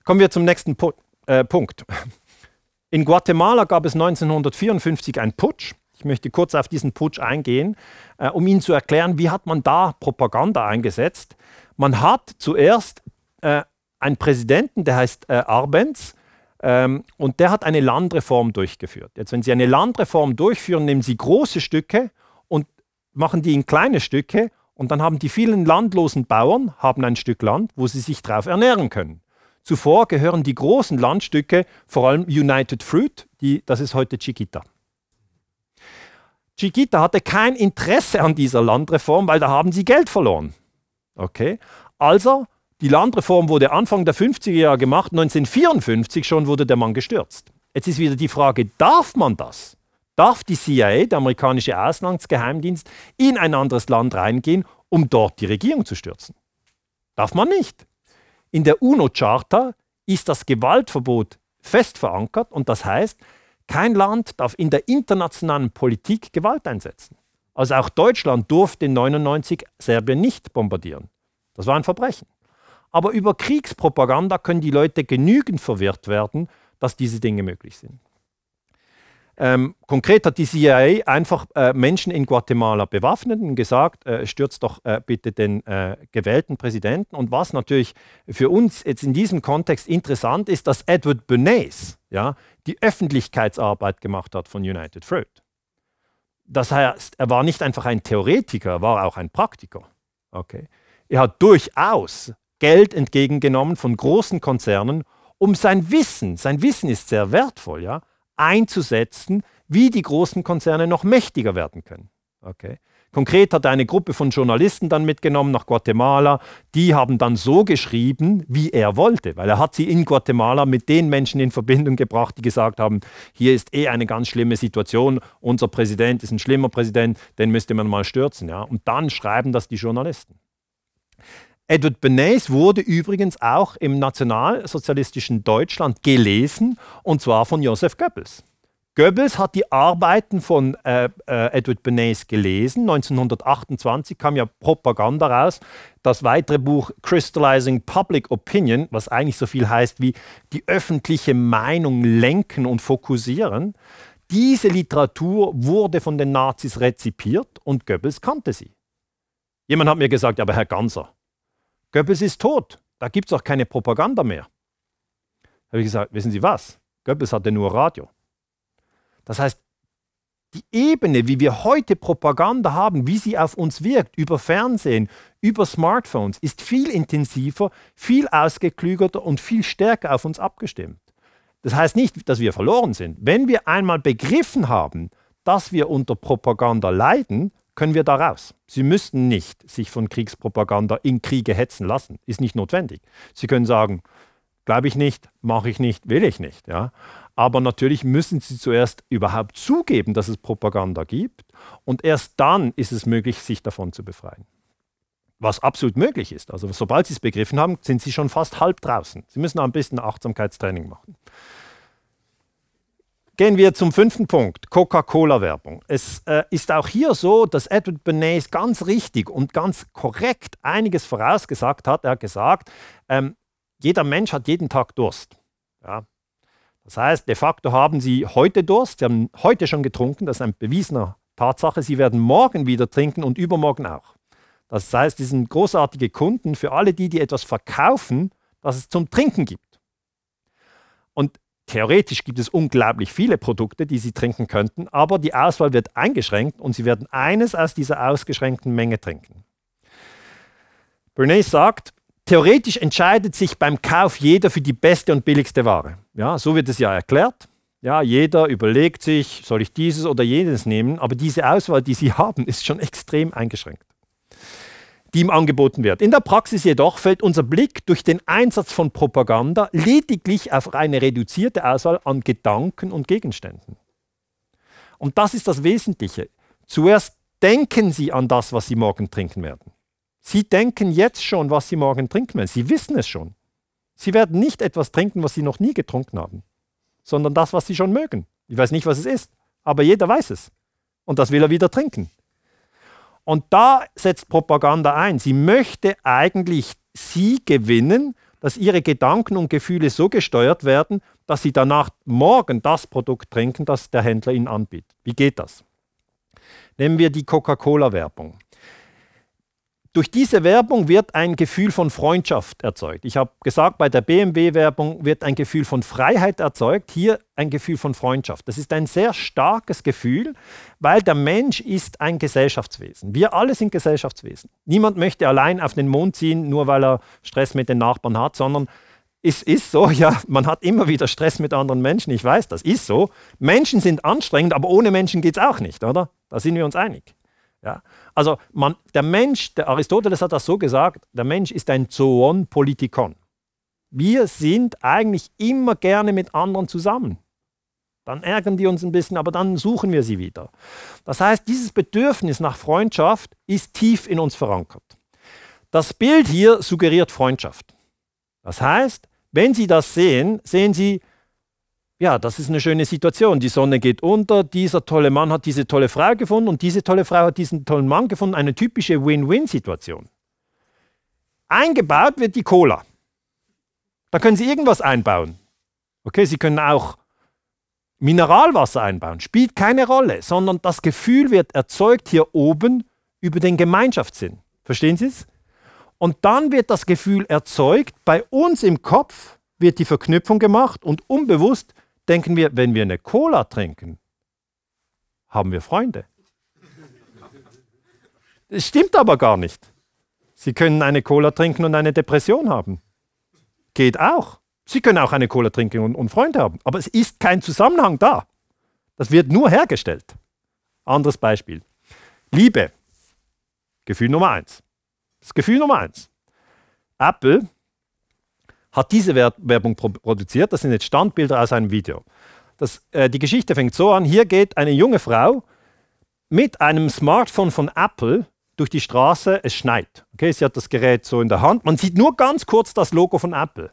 Kommen wir zum nächsten Pu äh, Punkt. In Guatemala gab es 1954 einen Putsch. Ich möchte kurz auf diesen Putsch eingehen, äh, um Ihnen zu erklären, wie hat man da Propaganda eingesetzt. Man hat zuerst äh, einen Präsidenten, der heißt äh, Arbenz, ähm, und der hat eine Landreform durchgeführt. Jetzt, wenn Sie eine Landreform durchführen, nehmen Sie große Stücke und machen die in kleine Stücke und dann haben die vielen landlosen Bauern haben ein Stück Land, wo sie sich drauf ernähren können. Zuvor gehören die großen Landstücke, vor allem United Fruit, die, das ist heute Chiquita. Chiquita hatte kein Interesse an dieser Landreform, weil da haben sie Geld verloren. Okay? Also, die Landreform wurde Anfang der 50er Jahre gemacht, 1954 schon wurde der Mann gestürzt. Jetzt ist wieder die Frage, darf man das? Darf die CIA, der amerikanische Auslandsgeheimdienst, in ein anderes Land reingehen, um dort die Regierung zu stürzen? Darf man nicht. In der UNO-Charta ist das Gewaltverbot fest verankert und das heißt, kein Land darf in der internationalen Politik Gewalt einsetzen. Also auch Deutschland durfte 1999 Serbien nicht bombardieren. Das war ein Verbrechen. Aber über Kriegspropaganda können die Leute genügend verwirrt werden, dass diese Dinge möglich sind. Ähm, konkret hat die CIA einfach äh, Menschen in Guatemala bewaffnet und gesagt, äh, stürzt doch äh, bitte den äh, gewählten Präsidenten. Und was natürlich für uns jetzt in diesem Kontext interessant ist, dass Edward Bernays ja, die Öffentlichkeitsarbeit gemacht hat von United Fruit. Das heißt, er war nicht einfach ein Theoretiker, er war auch ein Praktiker. Okay. Er hat durchaus Geld entgegengenommen von großen Konzernen, um sein Wissen, sein Wissen ist sehr wertvoll, ja, einzusetzen, wie die großen Konzerne noch mächtiger werden können. Okay. Konkret hat er eine Gruppe von Journalisten dann mitgenommen nach Guatemala. Die haben dann so geschrieben, wie er wollte, weil er hat sie in Guatemala mit den Menschen in Verbindung gebracht, die gesagt haben, hier ist eh eine ganz schlimme Situation, unser Präsident ist ein schlimmer Präsident, den müsste man mal stürzen. Ja? Und dann schreiben das die Journalisten. Edward Bernays wurde übrigens auch im nationalsozialistischen Deutschland gelesen, und zwar von Josef Goebbels. Goebbels hat die Arbeiten von äh, äh, Edward Bernays gelesen. 1928 kam ja Propaganda raus. Das weitere Buch Crystallizing Public Opinion, was eigentlich so viel heißt wie die öffentliche Meinung lenken und fokussieren. Diese Literatur wurde von den Nazis rezipiert und Goebbels kannte sie. Jemand hat mir gesagt, aber Herr Ganser, Goebbels ist tot, da gibt es auch keine Propaganda mehr. Da habe ich gesagt, wissen Sie was? Goebbels hatte nur Radio. Das heißt, die Ebene, wie wir heute Propaganda haben, wie sie auf uns wirkt, über Fernsehen, über Smartphones, ist viel intensiver, viel ausgeklügerter und viel stärker auf uns abgestimmt. Das heißt nicht, dass wir verloren sind. Wenn wir einmal begriffen haben, dass wir unter Propaganda leiden, können wir da raus. Sie müssen nicht sich von Kriegspropaganda in Kriege hetzen lassen. Ist nicht notwendig. Sie können sagen, glaube ich nicht, mache ich nicht, will ich nicht. Ja? Aber natürlich müssen sie zuerst überhaupt zugeben, dass es Propaganda gibt. Und erst dann ist es möglich, sich davon zu befreien. Was absolut möglich ist. Also sobald sie es begriffen haben, sind sie schon fast halb draußen. Sie müssen ein bisschen Achtsamkeitstraining machen. Gehen wir zum fünften Punkt, Coca-Cola-Werbung. Es äh, ist auch hier so, dass Edward Bernays ganz richtig und ganz korrekt einiges vorausgesagt hat. Er hat gesagt, ähm, jeder Mensch hat jeden Tag Durst. Ja. Das heißt, de facto haben sie heute Durst, sie haben heute schon getrunken, das ist eine bewiesene Tatsache, sie werden morgen wieder trinken und übermorgen auch. Das heißt, sie sind großartige Kunden für alle die, die etwas verkaufen, was es zum Trinken gibt. Theoretisch gibt es unglaublich viele Produkte, die Sie trinken könnten, aber die Auswahl wird eingeschränkt und Sie werden eines aus dieser ausgeschränkten Menge trinken. Bernays sagt, theoretisch entscheidet sich beim Kauf jeder für die beste und billigste Ware. Ja, so wird es ja erklärt. Ja, jeder überlegt sich, soll ich dieses oder jenes nehmen, aber diese Auswahl, die Sie haben, ist schon extrem eingeschränkt die ihm angeboten wird. In der Praxis jedoch fällt unser Blick durch den Einsatz von Propaganda lediglich auf eine reduzierte Auswahl an Gedanken und Gegenständen. Und das ist das Wesentliche. Zuerst denken Sie an das, was Sie morgen trinken werden. Sie denken jetzt schon, was Sie morgen trinken werden. Sie wissen es schon. Sie werden nicht etwas trinken, was Sie noch nie getrunken haben, sondern das, was Sie schon mögen. Ich weiß nicht, was es ist, aber jeder weiß es. Und das will er wieder trinken. Und da setzt Propaganda ein. Sie möchte eigentlich Sie gewinnen, dass Ihre Gedanken und Gefühle so gesteuert werden, dass Sie danach morgen das Produkt trinken, das der Händler Ihnen anbietet. Wie geht das? Nehmen wir die Coca-Cola-Werbung. Durch diese Werbung wird ein Gefühl von Freundschaft erzeugt. Ich habe gesagt, bei der BMW-Werbung wird ein Gefühl von Freiheit erzeugt, hier ein Gefühl von Freundschaft. Das ist ein sehr starkes Gefühl, weil der Mensch ist ein Gesellschaftswesen. Wir alle sind Gesellschaftswesen. Niemand möchte allein auf den Mond ziehen, nur weil er Stress mit den Nachbarn hat, sondern es ist so, ja, man hat immer wieder Stress mit anderen Menschen, ich weiß, das ist so. Menschen sind anstrengend, aber ohne Menschen geht es auch nicht, oder? Da sind wir uns einig. Ja? Also man, der Mensch, der Aristoteles hat das so gesagt, der Mensch ist ein Zoon Politikon. Wir sind eigentlich immer gerne mit anderen zusammen. Dann ärgern die uns ein bisschen, aber dann suchen wir sie wieder. Das heißt, dieses Bedürfnis nach Freundschaft ist tief in uns verankert. Das Bild hier suggeriert Freundschaft. Das heißt, wenn Sie das sehen, sehen Sie, ja, das ist eine schöne Situation. Die Sonne geht unter, dieser tolle Mann hat diese tolle Frau gefunden und diese tolle Frau hat diesen tollen Mann gefunden. Eine typische Win-Win-Situation. Eingebaut wird die Cola. Da können Sie irgendwas einbauen. Okay, Sie können auch Mineralwasser einbauen. Spielt keine Rolle, sondern das Gefühl wird erzeugt hier oben über den Gemeinschaftssinn. Verstehen Sie es? Und dann wird das Gefühl erzeugt, bei uns im Kopf wird die Verknüpfung gemacht und unbewusst denken wir, wenn wir eine Cola trinken, haben wir Freunde. Das stimmt aber gar nicht. Sie können eine Cola trinken und eine Depression haben. Geht auch. Sie können auch eine Cola trinken und, und Freunde haben. Aber es ist kein Zusammenhang da. Das wird nur hergestellt. Anderes Beispiel. Liebe. Gefühl Nummer eins. Das Gefühl Nummer eins. Apple hat diese Werbung produziert. Das sind jetzt Standbilder aus einem Video. Das, äh, die Geschichte fängt so an, hier geht eine junge Frau mit einem Smartphone von Apple durch die Straße, es schneit. Okay, sie hat das Gerät so in der Hand. Man sieht nur ganz kurz das Logo von Apple.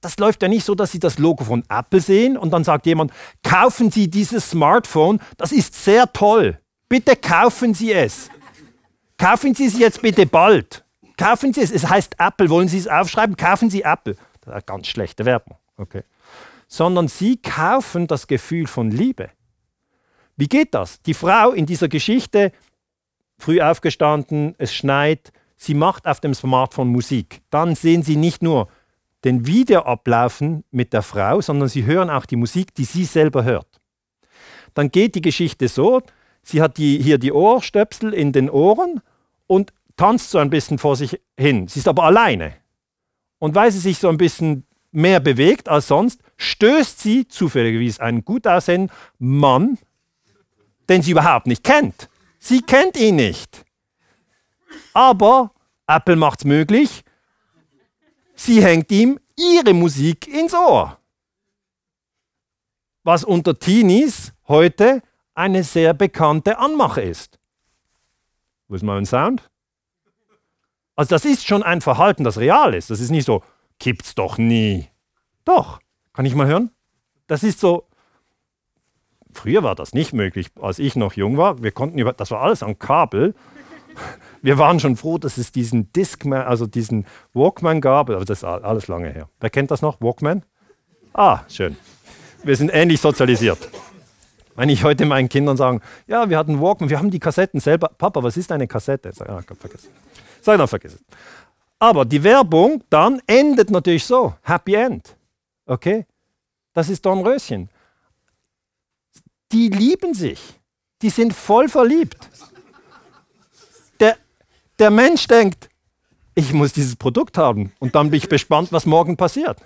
Das läuft ja nicht so, dass Sie das Logo von Apple sehen und dann sagt jemand, kaufen Sie dieses Smartphone, das ist sehr toll. Bitte kaufen Sie es. Kaufen Sie es jetzt bitte bald. Kaufen Sie es, es heißt Apple, wollen Sie es aufschreiben? Kaufen Sie Apple ganz schlechte Werbung. Okay. Sondern sie kaufen das Gefühl von Liebe. Wie geht das? Die Frau in dieser Geschichte, früh aufgestanden, es schneit, sie macht auf dem Smartphone Musik. Dann sehen sie nicht nur den Video ablaufen mit der Frau, sondern sie hören auch die Musik, die sie selber hört. Dann geht die Geschichte so, sie hat die, hier die Ohrstöpsel in den Ohren und tanzt so ein bisschen vor sich hin. Sie ist aber alleine. Und weil sie sich so ein bisschen mehr bewegt als sonst, stößt sie zufälligerweise einen gut aussehenden Mann, den sie überhaupt nicht kennt. Sie kennt ihn nicht. Aber Apple macht es möglich. Sie hängt ihm ihre Musik ins Ohr. Was unter Teenies heute eine sehr bekannte Anmache ist. Wo ist mein Sound? Also das ist schon ein Verhalten, das real ist. Das ist nicht so, kippt's doch nie. Doch, kann ich mal hören? Das ist so, früher war das nicht möglich, als ich noch jung war. Wir konnten über, das war alles an Kabel. Wir waren schon froh, dass es diesen Discman, also diesen Walkman gab, aber das ist alles lange her. Wer kennt das noch? Walkman? Ah, schön. Wir sind ähnlich sozialisiert. Wenn ich heute meinen Kindern sage, ja, wir hatten Walkman, wir haben die Kassetten selber. Papa, was ist eine Kassette? Ich sage, ah, ich habe vergessen. Sei dann vergessen. Aber die Werbung dann endet natürlich so. Happy End. Okay? Das ist Dornröschen. Die lieben sich. Die sind voll verliebt. Der, der Mensch denkt, ich muss dieses Produkt haben und dann bin ich gespannt, was morgen passiert.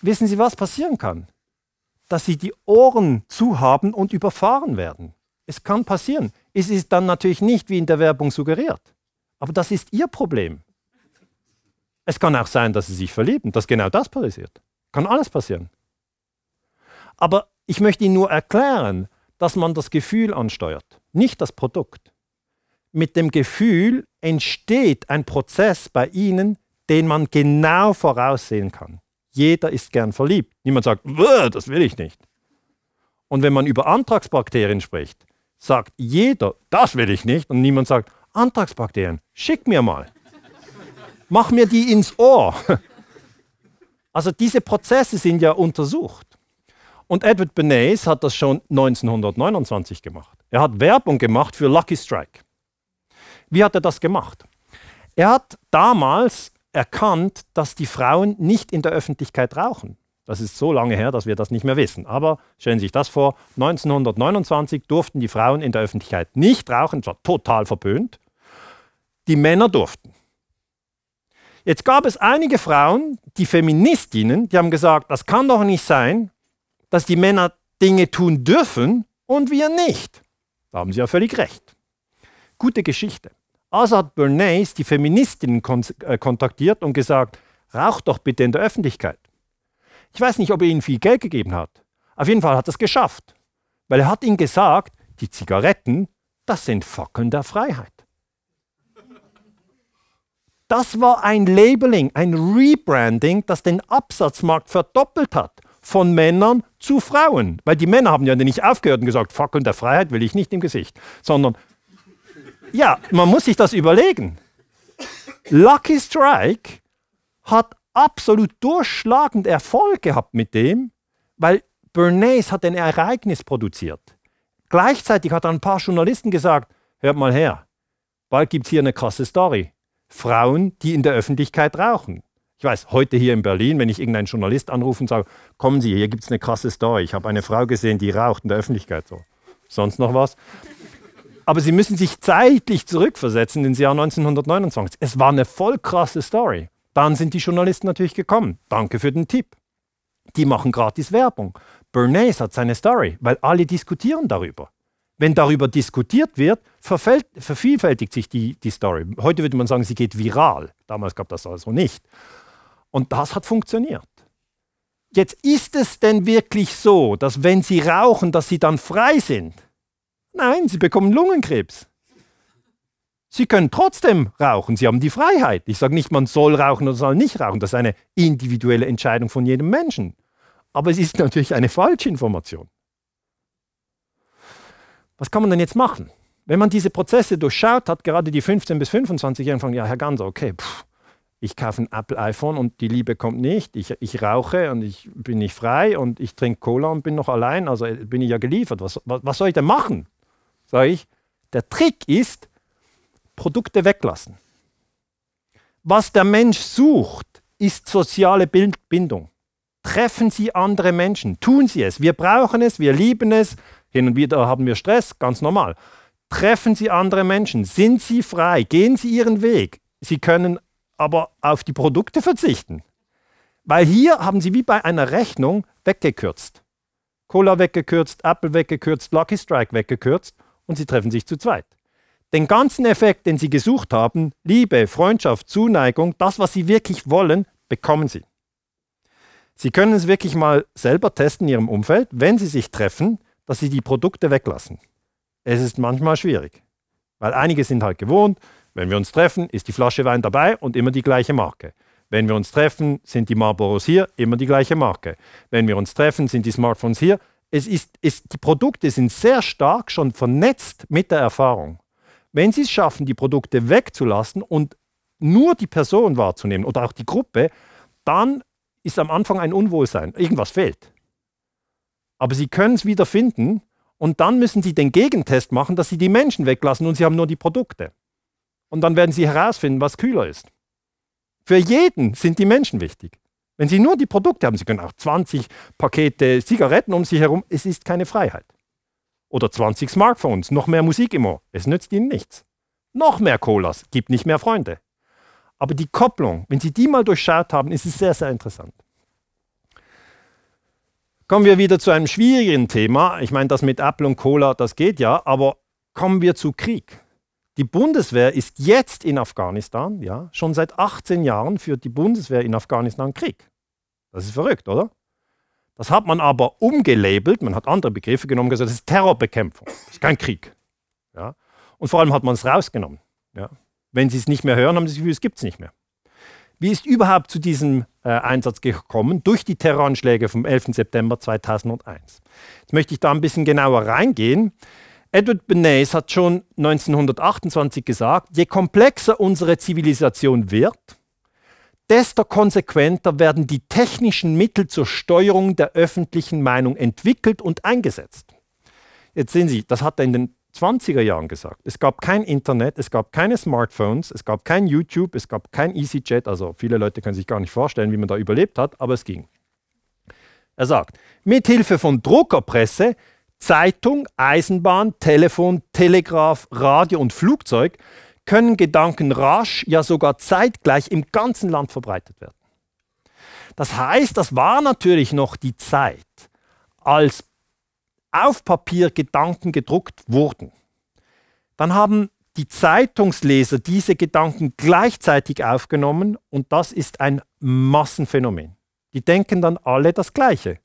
Wissen Sie, was passieren kann? Dass Sie die Ohren zu haben und überfahren werden. Es kann passieren. Es ist dann natürlich nicht wie in der Werbung suggeriert. Aber das ist ihr Problem. Es kann auch sein, dass sie sich verlieben, dass genau das passiert. Kann alles passieren. Aber ich möchte Ihnen nur erklären, dass man das Gefühl ansteuert, nicht das Produkt. Mit dem Gefühl entsteht ein Prozess bei Ihnen, den man genau voraussehen kann. Jeder ist gern verliebt. Niemand sagt, das will ich nicht. Und wenn man über Antragsbakterien spricht, sagt jeder, das will ich nicht. Und niemand sagt, Antragsbakterien. Schick mir mal. Mach mir die ins Ohr. Also diese Prozesse sind ja untersucht. Und Edward Bernays hat das schon 1929 gemacht. Er hat Werbung gemacht für Lucky Strike. Wie hat er das gemacht? Er hat damals erkannt, dass die Frauen nicht in der Öffentlichkeit rauchen. Das ist so lange her, dass wir das nicht mehr wissen. Aber stellen Sie sich das vor, 1929 durften die Frauen in der Öffentlichkeit nicht rauchen, zwar total verpönt. Die Männer durften. Jetzt gab es einige Frauen, die Feministinnen, die haben gesagt, das kann doch nicht sein, dass die Männer Dinge tun dürfen und wir nicht. Da haben sie ja völlig recht. Gute Geschichte. Also hat Bernays die Feministinnen äh, kontaktiert und gesagt, raucht doch bitte in der Öffentlichkeit. Ich weiß nicht, ob er ihnen viel Geld gegeben hat. Auf jeden Fall hat er es geschafft, weil er hat ihnen gesagt, die Zigaretten, das sind Fackeln der Freiheit. Das war ein Labeling, ein Rebranding, das den Absatzmarkt verdoppelt hat von Männern zu Frauen. Weil die Männer haben ja nicht aufgehört und gesagt, Fackeln der Freiheit will ich nicht im Gesicht, sondern ja, man muss sich das überlegen. Lucky Strike hat absolut durchschlagend Erfolg gehabt mit dem, weil Bernays hat ein Ereignis produziert. Gleichzeitig hat er ein paar Journalisten gesagt, hört mal her, bald gibt es hier eine krasse Story. Frauen, die in der Öffentlichkeit rauchen. Ich weiß, heute hier in Berlin, wenn ich irgendeinen Journalist anrufe und sage, kommen Sie, hier gibt es eine krasse Story. Ich habe eine Frau gesehen, die raucht in der Öffentlichkeit so. Sonst noch was? Aber Sie müssen sich zeitlich zurückversetzen ins Jahr 1929. Es war eine voll krasse Story. Dann sind die Journalisten natürlich gekommen. Danke für den Tipp. Die machen gratis Werbung. Bernays hat seine Story, weil alle diskutieren darüber wenn darüber diskutiert wird, vervielfältigt sich die, die Story. Heute würde man sagen, sie geht viral. Damals gab das also nicht. Und das hat funktioniert. Jetzt ist es denn wirklich so, dass wenn sie rauchen, dass sie dann frei sind? Nein, sie bekommen Lungenkrebs. Sie können trotzdem rauchen, sie haben die Freiheit. Ich sage nicht, man soll rauchen oder soll nicht rauchen. Das ist eine individuelle Entscheidung von jedem Menschen. Aber es ist natürlich eine falsche Information. Was kann man denn jetzt machen? Wenn man diese Prozesse durchschaut hat, gerade die 15- bis 25-Jährigen fragen, ja, Herr Ganser, okay, pff, ich kaufe ein Apple iPhone und die Liebe kommt nicht, ich, ich rauche und ich bin nicht frei und ich trinke Cola und bin noch allein, also äh, bin ich ja geliefert. Was, was, was soll ich denn machen? Sag ich, der Trick ist, Produkte weglassen. Was der Mensch sucht, ist soziale Bindung. Treffen Sie andere Menschen, tun Sie es. Wir brauchen es, wir lieben es. Hin und wieder haben wir Stress, ganz normal. Treffen Sie andere Menschen, sind Sie frei, gehen Sie Ihren Weg. Sie können aber auf die Produkte verzichten. Weil hier haben Sie wie bei einer Rechnung weggekürzt. Cola weggekürzt, Apple weggekürzt, Lucky Strike weggekürzt und Sie treffen sich zu zweit. Den ganzen Effekt, den Sie gesucht haben, Liebe, Freundschaft, Zuneigung, das, was Sie wirklich wollen, bekommen Sie. Sie können es wirklich mal selber testen in Ihrem Umfeld, wenn Sie sich treffen, dass sie die Produkte weglassen. Es ist manchmal schwierig, weil einige sind halt gewohnt, wenn wir uns treffen, ist die Flasche Wein dabei und immer die gleiche Marke. Wenn wir uns treffen, sind die Marlboros hier, immer die gleiche Marke. Wenn wir uns treffen, sind die Smartphones hier. Es ist, es, die Produkte sind sehr stark schon vernetzt mit der Erfahrung. Wenn Sie es schaffen, die Produkte wegzulassen und nur die Person wahrzunehmen oder auch die Gruppe, dann ist am Anfang ein Unwohlsein. Irgendwas fehlt. Aber sie können es wieder finden und dann müssen sie den Gegentest machen, dass sie die Menschen weglassen und sie haben nur die Produkte. Und dann werden sie herausfinden, was kühler ist. Für jeden sind die Menschen wichtig. Wenn sie nur die Produkte haben, sie können auch 20 Pakete Zigaretten um sich herum, es ist keine Freiheit. Oder 20 Smartphones, noch mehr Musik immer, es nützt ihnen nichts. Noch mehr Colas, gibt nicht mehr Freunde. Aber die Kopplung, wenn Sie die mal durchschaut haben, ist es sehr, sehr interessant. Kommen wir wieder zu einem schwierigen Thema. Ich meine, das mit Apple und Cola, das geht ja, aber kommen wir zu Krieg. Die Bundeswehr ist jetzt in Afghanistan, ja, schon seit 18 Jahren führt die Bundeswehr in Afghanistan Krieg. Das ist verrückt, oder? Das hat man aber umgelabelt, man hat andere Begriffe genommen, gesagt, das ist Terrorbekämpfung, das ist kein Krieg. Ja? Und vor allem hat man es rausgenommen. Ja? Wenn sie es nicht mehr hören, haben sie das Gefühl, es gibt es nicht mehr. Wie ist überhaupt zu diesem äh, Einsatz gekommen? Durch die Terroranschläge vom 11. September 2001. Jetzt möchte ich da ein bisschen genauer reingehen. Edward Bernays hat schon 1928 gesagt, je komplexer unsere Zivilisation wird, desto konsequenter werden die technischen Mittel zur Steuerung der öffentlichen Meinung entwickelt und eingesetzt. Jetzt sehen Sie, das hat er in den 20er Jahren gesagt. Es gab kein Internet, es gab keine Smartphones, es gab kein YouTube, es gab kein EasyJet. Also viele Leute können sich gar nicht vorstellen, wie man da überlebt hat, aber es ging. Er sagt, mit Hilfe von Druckerpresse, Zeitung, Eisenbahn, Telefon, Telegraph, Radio und Flugzeug können Gedanken rasch, ja sogar zeitgleich im ganzen Land verbreitet werden. Das heißt, das war natürlich noch die Zeit, als auf Papier Gedanken gedruckt wurden, dann haben die Zeitungsleser diese Gedanken gleichzeitig aufgenommen und das ist ein Massenphänomen. Die denken dann alle das Gleiche.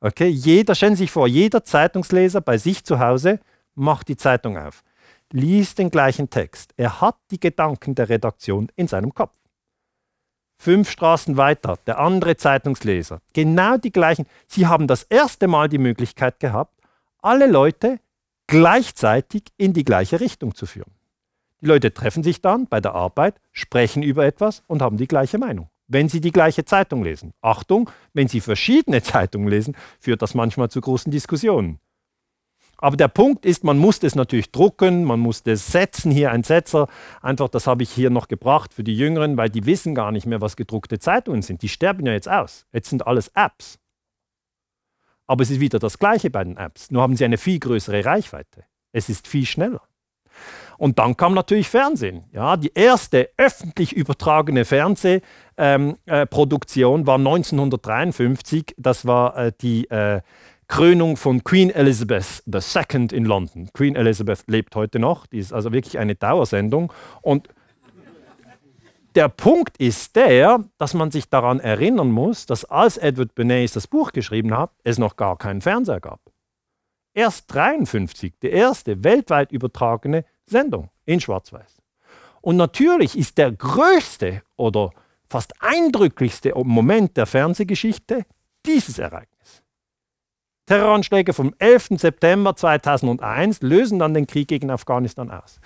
Okay, jeder, stellen Sie sich vor, jeder Zeitungsleser bei sich zu Hause macht die Zeitung auf, liest den gleichen Text. Er hat die Gedanken der Redaktion in seinem Kopf. Fünf Straßen weiter, der andere Zeitungsleser, genau die gleichen. Sie haben das erste Mal die Möglichkeit gehabt, alle Leute gleichzeitig in die gleiche Richtung zu führen. Die Leute treffen sich dann bei der Arbeit, sprechen über etwas und haben die gleiche Meinung. Wenn sie die gleiche Zeitung lesen. Achtung, wenn sie verschiedene Zeitungen lesen, führt das manchmal zu großen Diskussionen. Aber der Punkt ist, man muss es natürlich drucken, man muss es setzen, hier ein Setzer. Einfach, das habe ich hier noch gebracht für die Jüngeren, weil die wissen gar nicht mehr, was gedruckte Zeitungen sind. Die sterben ja jetzt aus. Jetzt sind alles Apps. Aber es ist wieder das Gleiche bei den Apps. Nur haben sie eine viel größere Reichweite. Es ist viel schneller. Und dann kam natürlich Fernsehen. Ja, die erste öffentlich übertragene Fernsehproduktion ähm, äh, war 1953. Das war äh, die äh, Krönung von Queen Elizabeth II in London. Queen Elizabeth lebt heute noch. Die ist also wirklich eine Dauersendung. Und der Punkt ist der, dass man sich daran erinnern muss, dass als Edward Bernays das Buch geschrieben hat, es noch gar keinen Fernseher gab. Erst 1953, die erste weltweit übertragene Sendung in Schwarz-Weiß. Und natürlich ist der größte oder fast eindrücklichste Moment der Fernsehgeschichte dieses Ereignis. Terroranschläge vom 11. September 2001 lösen dann den Krieg gegen Afghanistan aus.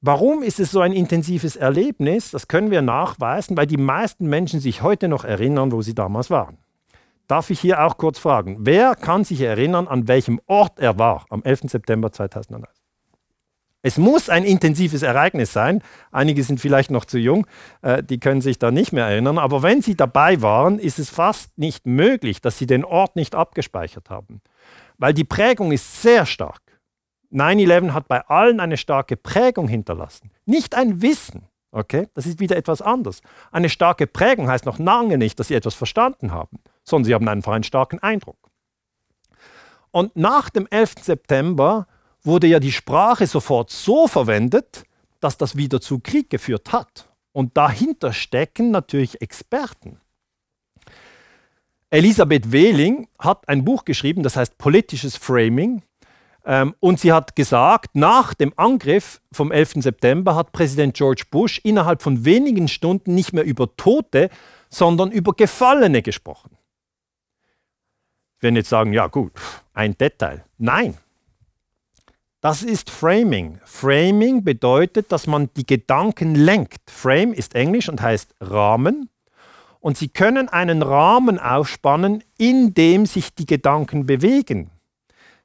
Warum ist es so ein intensives Erlebnis? Das können wir nachweisen, weil die meisten Menschen sich heute noch erinnern, wo sie damals waren. Darf ich hier auch kurz fragen, wer kann sich erinnern, an welchem Ort er war am 11. September 2001? Es muss ein intensives Ereignis sein. Einige sind vielleicht noch zu jung, äh, die können sich da nicht mehr erinnern. Aber wenn sie dabei waren, ist es fast nicht möglich, dass sie den Ort nicht abgespeichert haben. Weil die Prägung ist sehr stark. 9-11 hat bei allen eine starke Prägung hinterlassen. Nicht ein Wissen, okay? Das ist wieder etwas anders. Eine starke Prägung heißt noch lange nicht, dass sie etwas verstanden haben, sondern sie haben einfach einen starken Eindruck. Und nach dem 11. September wurde ja die Sprache sofort so verwendet, dass das wieder zu Krieg geführt hat. Und dahinter stecken natürlich Experten. Elisabeth Wehling hat ein Buch geschrieben, das heißt Politisches Framing, ähm, und sie hat gesagt, nach dem Angriff vom 11. September hat Präsident George Bush innerhalb von wenigen Stunden nicht mehr über Tote, sondern über Gefallene gesprochen. Wir werden jetzt sagen, ja gut, ein Detail. Nein, das ist Framing. Framing bedeutet, dass man die Gedanken lenkt. Frame ist Englisch und heißt Rahmen. Und Sie können einen Rahmen aufspannen, in dem sich die Gedanken bewegen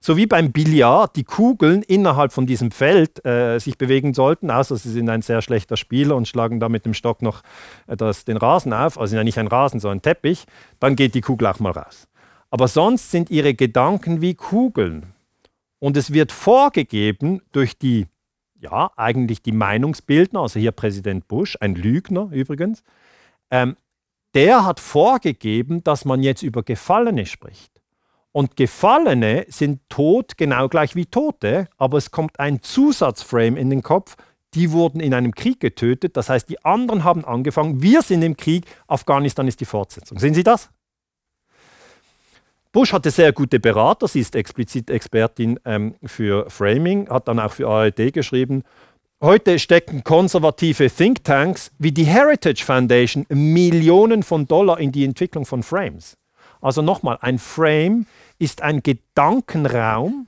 so wie beim Billard die Kugeln innerhalb von diesem Feld äh, sich bewegen sollten, außer also sie sind ein sehr schlechter Spieler und schlagen da mit dem Stock noch äh, das, den Rasen auf, also nicht ein Rasen, sondern ein Teppich, dann geht die Kugel auch mal raus. Aber sonst sind ihre Gedanken wie Kugeln. Und es wird vorgegeben durch die, ja, eigentlich die Meinungsbildner, also hier Präsident Bush, ein Lügner übrigens, ähm, der hat vorgegeben, dass man jetzt über Gefallene spricht. Und Gefallene sind tot genau gleich wie Tote, aber es kommt ein Zusatzframe in den Kopf. Die wurden in einem Krieg getötet, das heißt, die anderen haben angefangen, wir sind im Krieg, Afghanistan ist die Fortsetzung. Sehen Sie das? Bush hatte sehr gute Berater, sie ist explizit Expertin ähm, für Framing, hat dann auch für ARD geschrieben. Heute stecken konservative Thinktanks wie die Heritage Foundation Millionen von Dollar in die Entwicklung von Frames. Also nochmal, ein Frame ist ein Gedankenraum,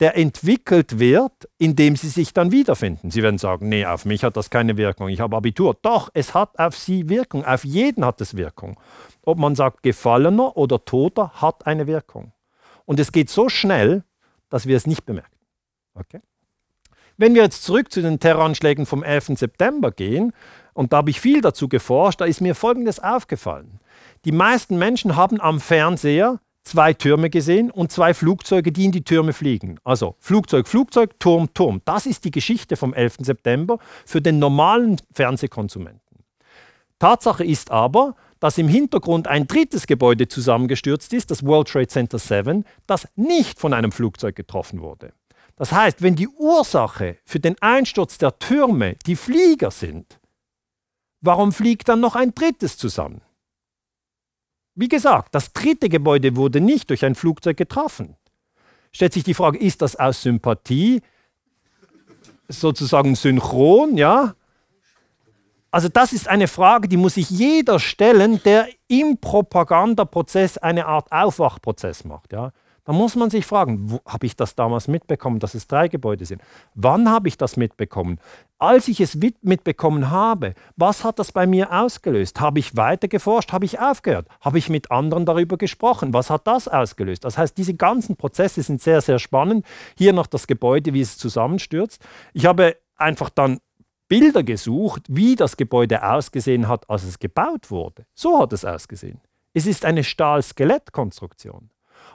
der entwickelt wird, in dem sie sich dann wiederfinden. Sie werden sagen, nee, auf mich hat das keine Wirkung, ich habe Abitur. Doch, es hat auf sie Wirkung, auf jeden hat es Wirkung. Ob man sagt, Gefallener oder Toter hat eine Wirkung. Und es geht so schnell, dass wir es nicht bemerken. Okay? Wenn wir jetzt zurück zu den Terroranschlägen vom 11. September gehen, und da habe ich viel dazu geforscht, da ist mir Folgendes aufgefallen. Die meisten Menschen haben am Fernseher zwei Türme gesehen und zwei Flugzeuge, die in die Türme fliegen. Also Flugzeug, Flugzeug, Turm, Turm. Das ist die Geschichte vom 11. September für den normalen Fernsehkonsumenten. Tatsache ist aber, dass im Hintergrund ein drittes Gebäude zusammengestürzt ist, das World Trade Center 7, das nicht von einem Flugzeug getroffen wurde. Das heißt, wenn die Ursache für den Einsturz der Türme die Flieger sind, warum fliegt dann noch ein drittes zusammen? Wie gesagt, das dritte Gebäude wurde nicht durch ein Flugzeug getroffen. Stellt sich die Frage, ist das aus Sympathie sozusagen synchron, ja? Also das ist eine Frage, die muss sich jeder stellen, der im Propagandaprozess eine Art Aufwachprozess macht, ja? Da muss man sich fragen, habe ich das damals mitbekommen, dass es drei Gebäude sind? Wann habe ich das mitbekommen? Als ich es mitbekommen habe, was hat das bei mir ausgelöst? Habe ich weiter geforscht? Habe ich aufgehört? Habe ich mit anderen darüber gesprochen? Was hat das ausgelöst? Das heißt, diese ganzen Prozesse sind sehr, sehr spannend. Hier noch das Gebäude, wie es zusammenstürzt. Ich habe einfach dann Bilder gesucht, wie das Gebäude ausgesehen hat, als es gebaut wurde. So hat es ausgesehen. Es ist eine Stahlskelettkonstruktion.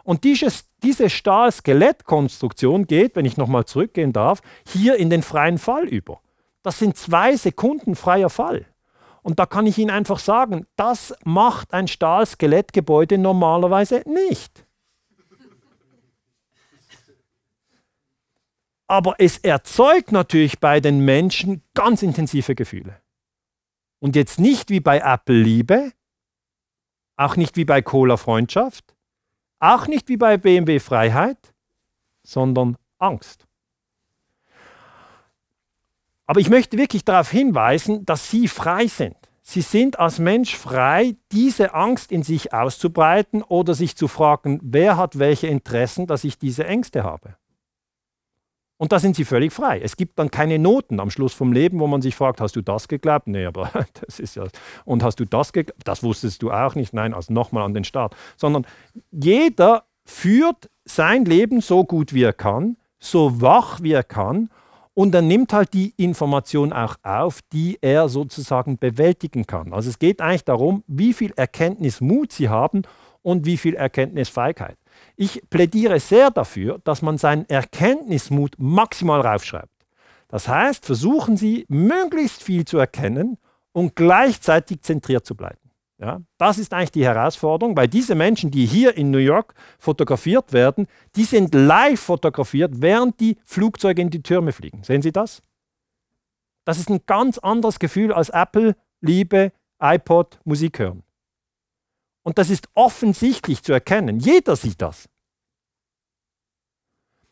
Und dieses, diese Stahlskelettkonstruktion geht, wenn ich nochmal zurückgehen darf, hier in den freien Fall über. Das sind zwei Sekunden freier Fall. Und da kann ich Ihnen einfach sagen, das macht ein Stahlskelettgebäude normalerweise nicht. Aber es erzeugt natürlich bei den Menschen ganz intensive Gefühle. Und jetzt nicht wie bei Apple Liebe, auch nicht wie bei Cola Freundschaft, auch nicht wie bei BMW Freiheit, sondern Angst. Aber ich möchte wirklich darauf hinweisen, dass Sie frei sind. Sie sind als Mensch frei, diese Angst in sich auszubreiten oder sich zu fragen, wer hat welche Interessen, dass ich diese Ängste habe. Und da sind sie völlig frei. Es gibt dann keine Noten am Schluss vom Leben, wo man sich fragt, hast du das geglaubt? Nee, aber das ist ja. Und hast du das geglaubt? Das wusstest du auch nicht. Nein, also nochmal an den Start. Sondern jeder führt sein Leben so gut wie er kann, so wach wie er kann und er nimmt halt die Information auch auf, die er sozusagen bewältigen kann. Also es geht eigentlich darum, wie viel Erkenntnismut sie haben und wie viel Erkenntnisfeigheit. Ich plädiere sehr dafür, dass man seinen Erkenntnismut maximal raufschreibt. Das heißt, versuchen Sie, möglichst viel zu erkennen und gleichzeitig zentriert zu bleiben. Ja, das ist eigentlich die Herausforderung, weil diese Menschen, die hier in New York fotografiert werden, die sind live fotografiert, während die Flugzeuge in die Türme fliegen. Sehen Sie das? Das ist ein ganz anderes Gefühl als Apple, Liebe, iPod, Musik hören. Und das ist offensichtlich zu erkennen. Jeder sieht das.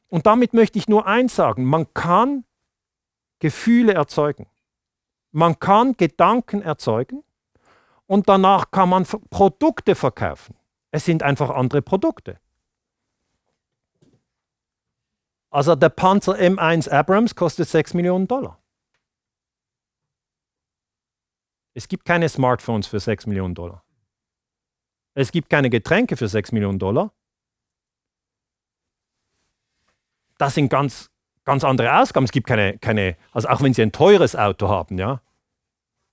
Und damit möchte ich nur eins sagen, man kann Gefühle erzeugen. Man kann Gedanken erzeugen und danach kann man Produkte verkaufen. Es sind einfach andere Produkte. Also der Panzer M1 Abrams kostet 6 Millionen Dollar. Es gibt keine Smartphones für 6 Millionen Dollar. Es gibt keine Getränke für 6 Millionen Dollar. Das sind ganz, ganz andere Ausgaben. Es gibt keine, keine, also auch wenn Sie ein teures Auto haben, ja,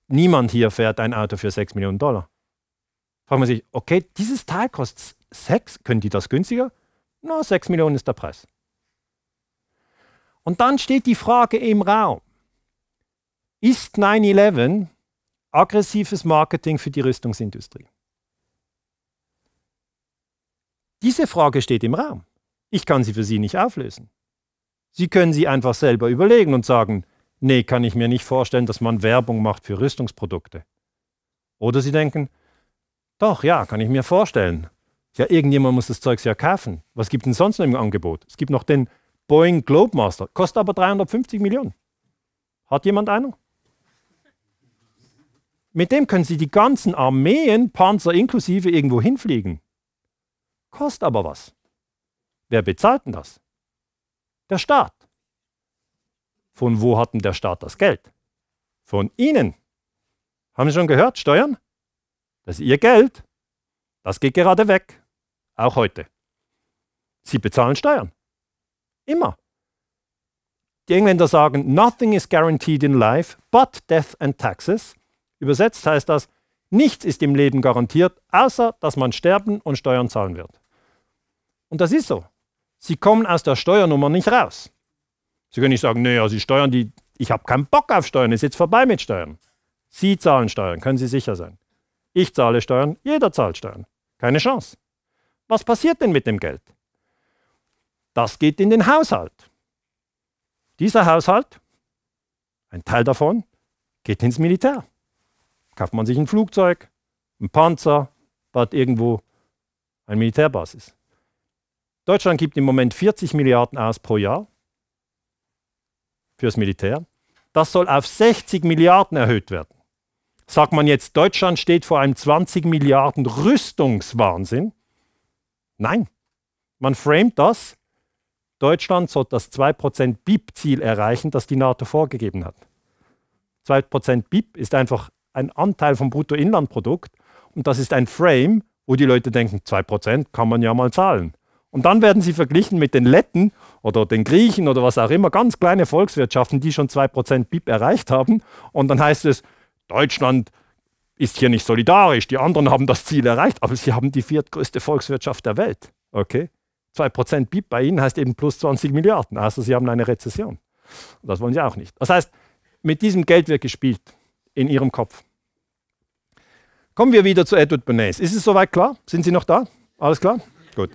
Niemand hier fährt ein Auto für 6 Millionen Dollar. Fragt man sich, okay, dieses Teil kostet 6, können die das günstiger? Na, 6 Millionen ist der Preis. Und dann steht die Frage im Raum, ist 9-11 aggressives Marketing für die Rüstungsindustrie? Diese Frage steht im Raum. Ich kann sie für Sie nicht auflösen. Sie können sie einfach selber überlegen und sagen, Nee, kann ich mir nicht vorstellen, dass man Werbung macht für Rüstungsprodukte. Oder sie denken, doch, ja, kann ich mir vorstellen. Ja, irgendjemand muss das Zeugs ja kaufen. Was gibt es sonst noch im Angebot? Es gibt noch den Boeing Globemaster, kostet aber 350 Millionen. Hat jemand einen? Mit dem können Sie die ganzen Armeen, Panzer inklusive, irgendwo hinfliegen. Kostet aber was. Wer bezahlt denn das? Der Staat. Von wo hat denn der Staat das Geld? Von Ihnen. Haben Sie schon gehört, Steuern? Das ist Ihr Geld. Das geht gerade weg. Auch heute. Sie bezahlen Steuern. Immer. Die Engländer sagen, nothing is guaranteed in life but death and taxes. Übersetzt heißt das, nichts ist im Leben garantiert, außer dass man sterben und Steuern zahlen wird. Und das ist so. Sie kommen aus der Steuernummer nicht raus. Sie können nicht sagen, nee, also die Steuern, die, ich habe keinen Bock auf Steuern, ist jetzt vorbei mit Steuern. Sie zahlen Steuern, können Sie sicher sein. Ich zahle Steuern, jeder zahlt Steuern. Keine Chance. Was passiert denn mit dem Geld? Das geht in den Haushalt. Dieser Haushalt, ein Teil davon, geht ins Militär. Kauft man sich ein Flugzeug, ein Panzer, baut irgendwo eine Militärbasis. Deutschland gibt im Moment 40 Milliarden aus pro Jahr fürs Militär. Das soll auf 60 Milliarden erhöht werden. Sagt man jetzt, Deutschland steht vor einem 20 Milliarden Rüstungswahnsinn? Nein, man framet das. Deutschland soll das 2% BIP-Ziel erreichen, das die NATO vorgegeben hat. 2% BIP ist einfach ein Anteil vom Bruttoinlandprodukt und das ist ein Frame, wo die Leute denken, 2% kann man ja mal zahlen. Und dann werden sie verglichen mit den Letten oder den Griechen oder was auch immer, ganz kleine Volkswirtschaften, die schon 2% BIP erreicht haben. Und dann heißt es, Deutschland ist hier nicht solidarisch, die anderen haben das Ziel erreicht, aber sie haben die viertgrößte Volkswirtschaft der Welt. Okay? 2% BIP bei ihnen heißt eben plus 20 Milliarden, also sie haben eine Rezession. Das wollen sie auch nicht. Das heißt, mit diesem Geld wird gespielt in ihrem Kopf. Kommen wir wieder zu Edward Bernays. Ist es soweit klar? Sind Sie noch da? Alles klar? Gut.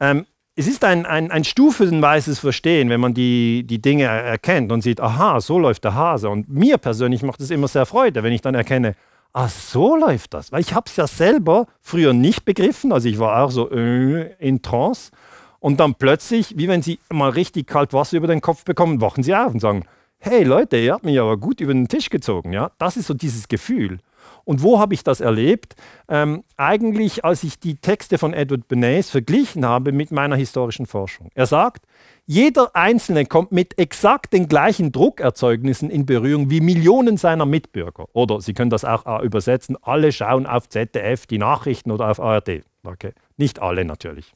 Ähm, es ist ein, ein, ein stufenweises Verstehen, wenn man die, die Dinge erkennt und sieht, aha, so läuft der Hase. Und mir persönlich macht es immer sehr Freude, wenn ich dann erkenne, ah, so läuft das. Weil ich habe es ja selber früher nicht begriffen. Also ich war auch so äh, in Trance. Und dann plötzlich, wie wenn sie mal richtig kalt Wasser über den Kopf bekommen, wachen sie auf und sagen, hey Leute, ihr habt mich aber gut über den Tisch gezogen. Ja? Das ist so dieses Gefühl. Und wo habe ich das erlebt? Ähm, eigentlich, als ich die Texte von Edward Bernays verglichen habe mit meiner historischen Forschung. Er sagt, jeder Einzelne kommt mit exakt den gleichen Druckerzeugnissen in Berührung wie Millionen seiner Mitbürger. Oder Sie können das auch äh, übersetzen, alle schauen auf ZDF die Nachrichten oder auf ARD. Okay. Nicht alle natürlich,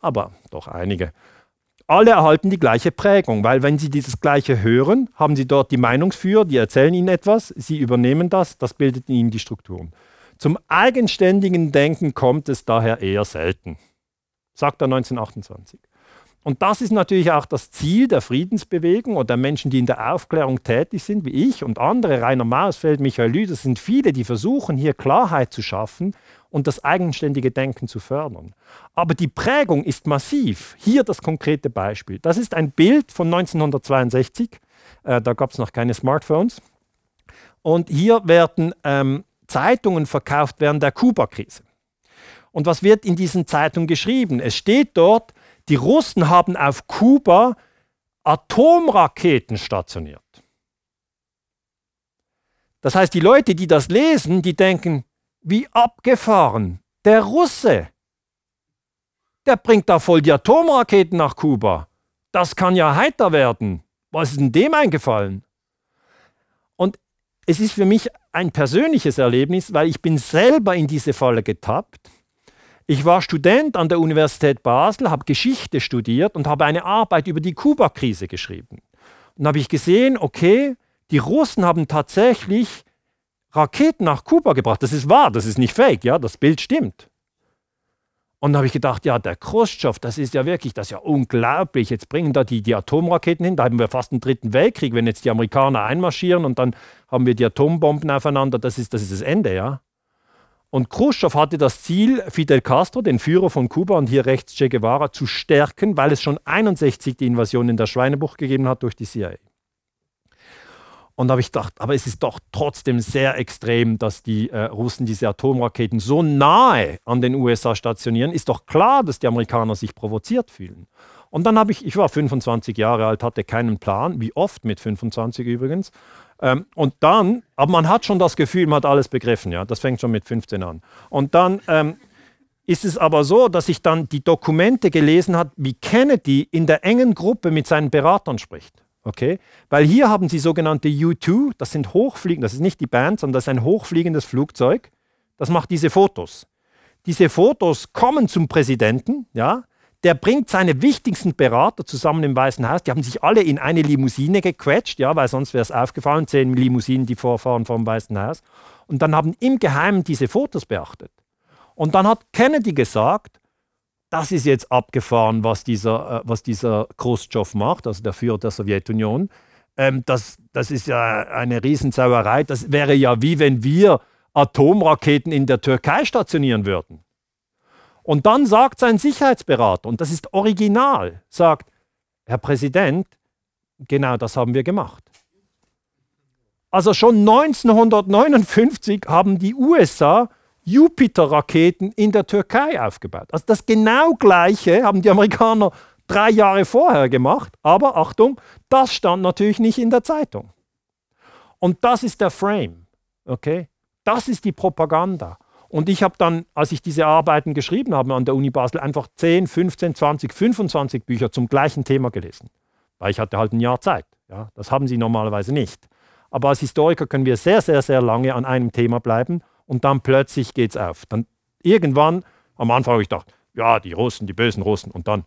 aber doch einige alle erhalten die gleiche Prägung, weil wenn sie dieses Gleiche hören, haben sie dort die Meinungsführer, die erzählen ihnen etwas, sie übernehmen das, das bildet ihnen die Strukturen. Zum eigenständigen Denken kommt es daher eher selten, sagt er 1928. Und das ist natürlich auch das Ziel der Friedensbewegung oder der Menschen, die in der Aufklärung tätig sind, wie ich und andere, Rainer Mausfeld, Michael Lü, sind viele, die versuchen, hier Klarheit zu schaffen und das eigenständige Denken zu fördern. Aber die Prägung ist massiv. Hier das konkrete Beispiel. Das ist ein Bild von 1962. Äh, da gab es noch keine Smartphones. Und hier werden ähm, Zeitungen verkauft während der Kuba-Krise. Und was wird in diesen Zeitungen geschrieben? Es steht dort, die Russen haben auf Kuba Atomraketen stationiert. Das heißt, die Leute, die das lesen, die denken, wie abgefahren. Der Russe, der bringt da voll die Atomraketen nach Kuba. Das kann ja heiter werden. Was ist denn dem eingefallen? Und es ist für mich ein persönliches Erlebnis, weil ich bin selber in diese Falle getappt. Ich war Student an der Universität Basel, habe Geschichte studiert und habe eine Arbeit über die Kuba-Krise geschrieben. Und habe ich gesehen, okay, die Russen haben tatsächlich Raketen nach Kuba gebracht. Das ist wahr, das ist nicht fake, ja, das Bild stimmt. Und da habe ich gedacht, ja, der Khrushchev, das ist ja wirklich, das ist ja unglaublich. Jetzt bringen da die, die Atomraketen hin, da haben wir fast einen dritten Weltkrieg, wenn jetzt die Amerikaner einmarschieren und dann haben wir die Atombomben aufeinander, das ist das, ist das Ende, ja. Und Khrushchev hatte das Ziel, Fidel Castro, den Führer von Kuba und hier rechts Che Guevara, zu stärken, weil es schon 1961 die Invasion in der Schweinebucht gegeben hat durch die CIA. Und da habe ich gedacht, aber es ist doch trotzdem sehr extrem, dass die äh, Russen diese Atomraketen so nahe an den USA stationieren. Ist doch klar, dass die Amerikaner sich provoziert fühlen. Und dann habe ich, ich war 25 Jahre alt, hatte keinen Plan, wie oft mit 25 übrigens. Ähm, und dann, aber man hat schon das Gefühl, man hat alles begriffen, ja. Das fängt schon mit 15 an. Und dann ähm, ist es aber so, dass ich dann die Dokumente gelesen habe, wie Kennedy in der engen Gruppe mit seinen Beratern spricht. Okay? Weil hier haben sie sogenannte U2, das sind hochfliegende, das ist nicht die Band, sondern das ist ein hochfliegendes Flugzeug, das macht diese Fotos. Diese Fotos kommen zum Präsidenten, ja, der bringt seine wichtigsten Berater zusammen im Weißen Haus. Die haben sich alle in eine Limousine gequetscht, ja, weil sonst wäre es aufgefallen, zehn Limousinen, die vorfahren vom Weißen Haus. Und dann haben im Geheimen diese Fotos beachtet. Und dann hat Kennedy gesagt, das ist jetzt abgefahren, was dieser, äh, was dieser Khrushchev macht, also der Führer der Sowjetunion. Ähm, das, das ist ja eine Riesensauerei. Das wäre ja wie wenn wir Atomraketen in der Türkei stationieren würden. Und dann sagt sein Sicherheitsberater, und das ist original, sagt, Herr Präsident, genau das haben wir gemacht. Also schon 1959 haben die USA Jupiter-Raketen in der Türkei aufgebaut. Also das genau gleiche haben die Amerikaner drei Jahre vorher gemacht, aber Achtung, das stand natürlich nicht in der Zeitung. Und das ist der Frame, okay? Das ist die Propaganda. Und ich habe dann, als ich diese Arbeiten geschrieben habe an der Uni Basel, einfach 10, 15, 20, 25 Bücher zum gleichen Thema gelesen. Weil ich hatte halt ein Jahr Zeit. Ja? Das haben sie normalerweise nicht. Aber als Historiker können wir sehr, sehr, sehr lange an einem Thema bleiben und dann plötzlich geht es auf. Dann irgendwann, am Anfang habe ich gedacht, ja, die Russen, die bösen Russen und dann,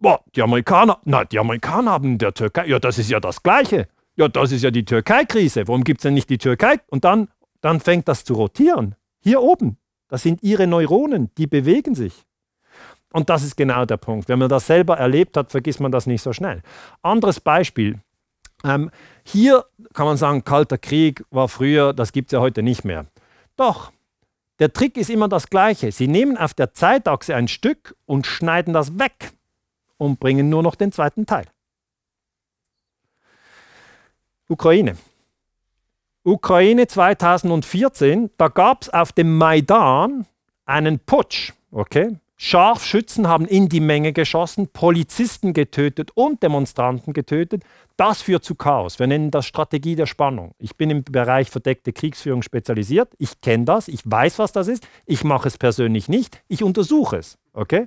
boah, die Amerikaner, nein, die Amerikaner haben in der Türkei, ja, das ist ja das Gleiche. Ja, das ist ja die Türkei-Krise. Warum gibt es denn nicht die Türkei? Und dann, dann fängt das zu rotieren. Hier oben, das sind ihre Neuronen, die bewegen sich. Und das ist genau der Punkt. Wenn man das selber erlebt hat, vergisst man das nicht so schnell. Anderes Beispiel. Ähm, hier kann man sagen, Kalter Krieg war früher, das gibt es ja heute nicht mehr. Doch, der Trick ist immer das gleiche. Sie nehmen auf der Zeitachse ein Stück und schneiden das weg und bringen nur noch den zweiten Teil. Ukraine. Ukraine 2014, da gab es auf dem Maidan einen Putsch. Okay? Scharfschützen haben in die Menge geschossen, Polizisten getötet und Demonstranten getötet. Das führt zu Chaos. Wir nennen das Strategie der Spannung. Ich bin im Bereich verdeckte Kriegsführung spezialisiert. Ich kenne das, ich weiß, was das ist. Ich mache es persönlich nicht. Ich untersuche es. Okay?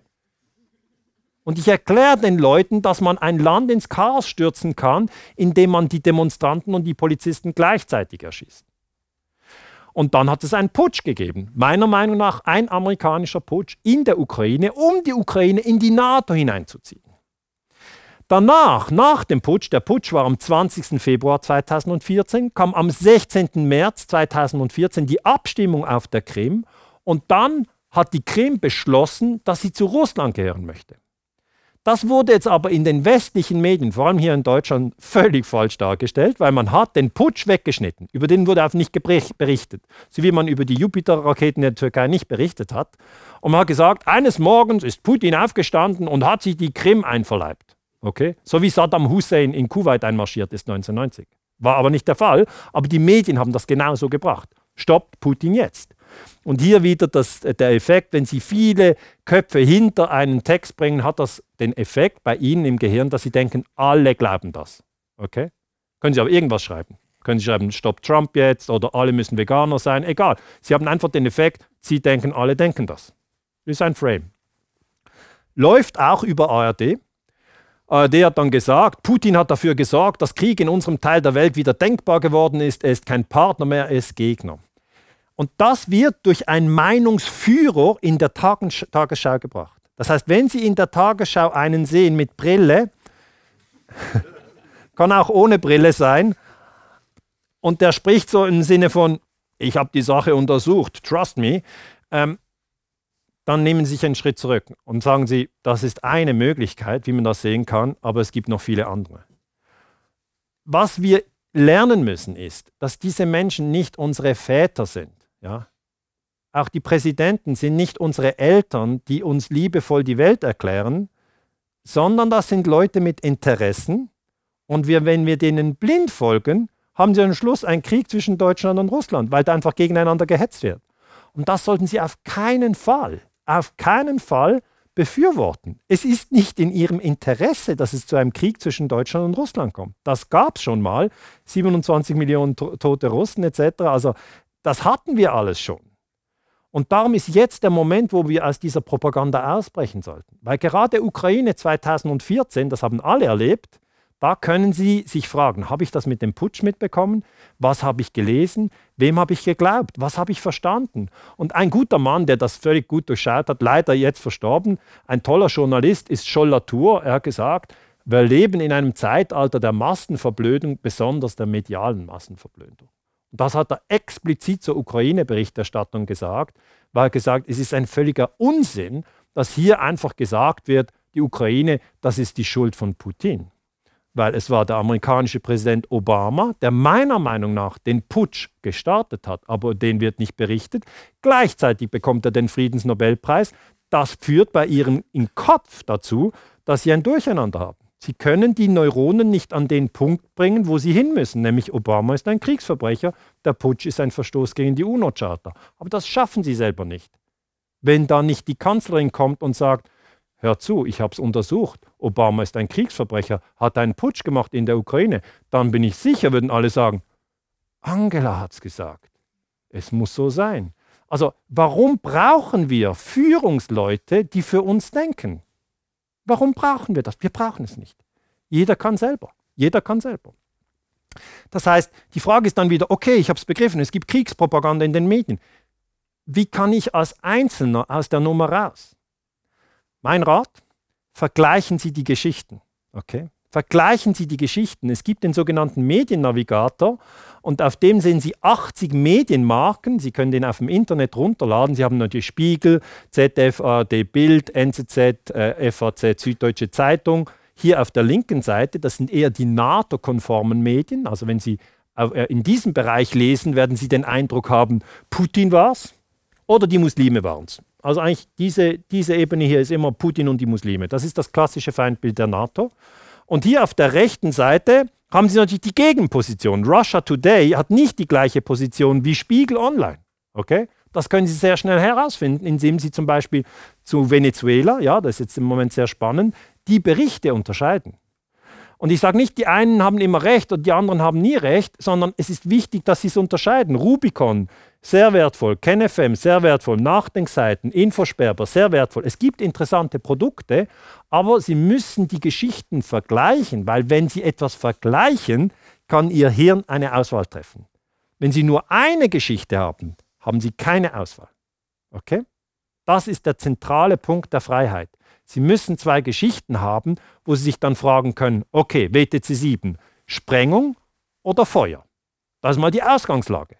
Und ich erkläre den Leuten, dass man ein Land ins Chaos stürzen kann, indem man die Demonstranten und die Polizisten gleichzeitig erschießt. Und dann hat es einen Putsch gegeben. Meiner Meinung nach ein amerikanischer Putsch in der Ukraine, um die Ukraine in die NATO hineinzuziehen. Danach, nach dem Putsch, der Putsch war am 20. Februar 2014, kam am 16. März 2014 die Abstimmung auf der Krim und dann hat die Krim beschlossen, dass sie zu Russland gehören möchte. Das wurde jetzt aber in den westlichen Medien, vor allem hier in Deutschland, völlig falsch dargestellt, weil man hat den Putsch weggeschnitten. Über den wurde auch nicht berichtet, so wie man über die Jupiter-Raketen der Türkei nicht berichtet hat. Und man hat gesagt, eines Morgens ist Putin aufgestanden und hat sich die Krim einverleibt. Okay? So wie Saddam Hussein in Kuwait einmarschiert ist 1990. War aber nicht der Fall, aber die Medien haben das genauso gebracht. Stoppt Putin jetzt. Und hier wieder das, äh, der Effekt, wenn Sie viele Köpfe hinter einen Text bringen, hat das den Effekt bei Ihnen im Gehirn, dass Sie denken, alle glauben das. Okay? Können Sie aber irgendwas schreiben. Können Sie schreiben, Stopp Trump jetzt oder alle müssen Veganer sein, egal. Sie haben einfach den Effekt, Sie denken, alle denken das. Ist ein Frame. Läuft auch über ARD. ARD hat dann gesagt, Putin hat dafür gesorgt, dass Krieg in unserem Teil der Welt wieder denkbar geworden ist. Er ist kein Partner mehr, er ist Gegner. Und das wird durch einen Meinungsführer in der Tagesschau gebracht. Das heißt, wenn Sie in der Tagesschau einen sehen mit Brille, kann auch ohne Brille sein, und der spricht so im Sinne von, ich habe die Sache untersucht, trust me, ähm, dann nehmen Sie sich einen Schritt zurück und sagen Sie, das ist eine Möglichkeit, wie man das sehen kann, aber es gibt noch viele andere. Was wir lernen müssen ist, dass diese Menschen nicht unsere Väter sind. Ja? Auch die Präsidenten sind nicht unsere Eltern, die uns liebevoll die Welt erklären, sondern das sind Leute mit Interessen. Und wir, wenn wir denen blind folgen, haben sie am Schluss einen Krieg zwischen Deutschland und Russland, weil da einfach gegeneinander gehetzt wird. Und das sollten sie auf keinen Fall, auf keinen Fall befürworten. Es ist nicht in ihrem Interesse, dass es zu einem Krieg zwischen Deutschland und Russland kommt. Das gab es schon mal, 27 Millionen to tote Russen etc. Also das hatten wir alles schon. Und darum ist jetzt der Moment, wo wir aus dieser Propaganda ausbrechen sollten. Weil gerade Ukraine 2014, das haben alle erlebt, da können Sie sich fragen, habe ich das mit dem Putsch mitbekommen? Was habe ich gelesen? Wem habe ich geglaubt? Was habe ich verstanden? Und ein guter Mann, der das völlig gut durchschaut hat, leider jetzt verstorben, ein toller Journalist ist Scholl Latour, er hat gesagt, wir leben in einem Zeitalter der Massenverblödung, besonders der medialen Massenverblödung. Das hat er explizit zur Ukraine-Berichterstattung gesagt, weil er gesagt, es ist ein völliger Unsinn, dass hier einfach gesagt wird, die Ukraine, das ist die Schuld von Putin. Weil es war der amerikanische Präsident Obama, der meiner Meinung nach den Putsch gestartet hat, aber den wird nicht berichtet. Gleichzeitig bekommt er den Friedensnobelpreis. Das führt bei ihrem im Kopf dazu, dass sie ein Durcheinander haben. Sie können die Neuronen nicht an den Punkt bringen, wo sie hin müssen, nämlich Obama ist ein Kriegsverbrecher, der Putsch ist ein Verstoß gegen die UNO-Charta. Aber das schaffen sie selber nicht. Wenn da nicht die Kanzlerin kommt und sagt, hör zu, ich habe es untersucht, Obama ist ein Kriegsverbrecher, hat einen Putsch gemacht in der Ukraine, dann bin ich sicher, würden alle sagen, Angela hat es gesagt. Es muss so sein. Also warum brauchen wir Führungsleute, die für uns denken? Warum brauchen wir das? Wir brauchen es nicht. Jeder kann selber. Jeder kann selber. Das heißt, die Frage ist dann wieder, okay, ich habe es begriffen, es gibt Kriegspropaganda in den Medien. Wie kann ich als Einzelner aus der Nummer raus? Mein Rat, vergleichen Sie die Geschichten. Okay? Vergleichen Sie die Geschichten. Es gibt den sogenannten Mediennavigator und auf dem sehen Sie 80 Medienmarken. Sie können den auf dem Internet runterladen. Sie haben natürlich Spiegel, ZDF, ARD, Bild, NZZ, äh, FAZ, Süddeutsche Zeitung. Hier auf der linken Seite, das sind eher die NATO-konformen Medien. Also wenn Sie äh, in diesem Bereich lesen, werden Sie den Eindruck haben, Putin war es oder die Muslime waren es. Also eigentlich diese, diese Ebene hier ist immer Putin und die Muslime. Das ist das klassische Feindbild der NATO. Und hier auf der rechten Seite haben sie natürlich die Gegenposition. Russia Today hat nicht die gleiche Position wie Spiegel Online. Okay? Das können Sie sehr schnell herausfinden, indem Sie zum Beispiel zu Venezuela, ja, das ist jetzt im Moment sehr spannend, die Berichte unterscheiden. Und ich sage nicht, die einen haben immer recht und die anderen haben nie recht, sondern es ist wichtig, dass sie es unterscheiden. Rubicon sehr wertvoll, KenFM, sehr wertvoll, Nachdenkseiten, Infosperber, sehr wertvoll. Es gibt interessante Produkte, aber Sie müssen die Geschichten vergleichen, weil wenn Sie etwas vergleichen, kann Ihr Hirn eine Auswahl treffen. Wenn Sie nur eine Geschichte haben, haben Sie keine Auswahl. Okay? Das ist der zentrale Punkt der Freiheit. Sie müssen zwei Geschichten haben, wo Sie sich dann fragen können, okay, WTC 7, Sprengung oder Feuer? Das ist mal die Ausgangslage.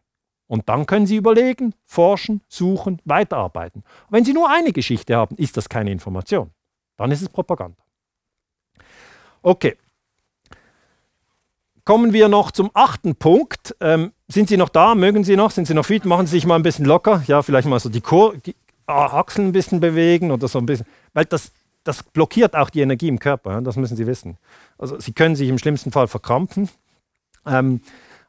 Und dann können Sie überlegen, forschen, suchen, weiterarbeiten. wenn Sie nur eine Geschichte haben, ist das keine Information. Dann ist es Propaganda. Okay. Kommen wir noch zum achten Punkt. Ähm, sind Sie noch da? Mögen Sie noch? Sind Sie noch fit? Machen Sie sich mal ein bisschen locker. Ja, vielleicht mal so die Kur ah, Achseln ein bisschen bewegen oder so ein bisschen. Weil das, das blockiert auch die Energie im Körper. Ja? Das müssen Sie wissen. Also Sie können sich im schlimmsten Fall verkrampfen. Ähm,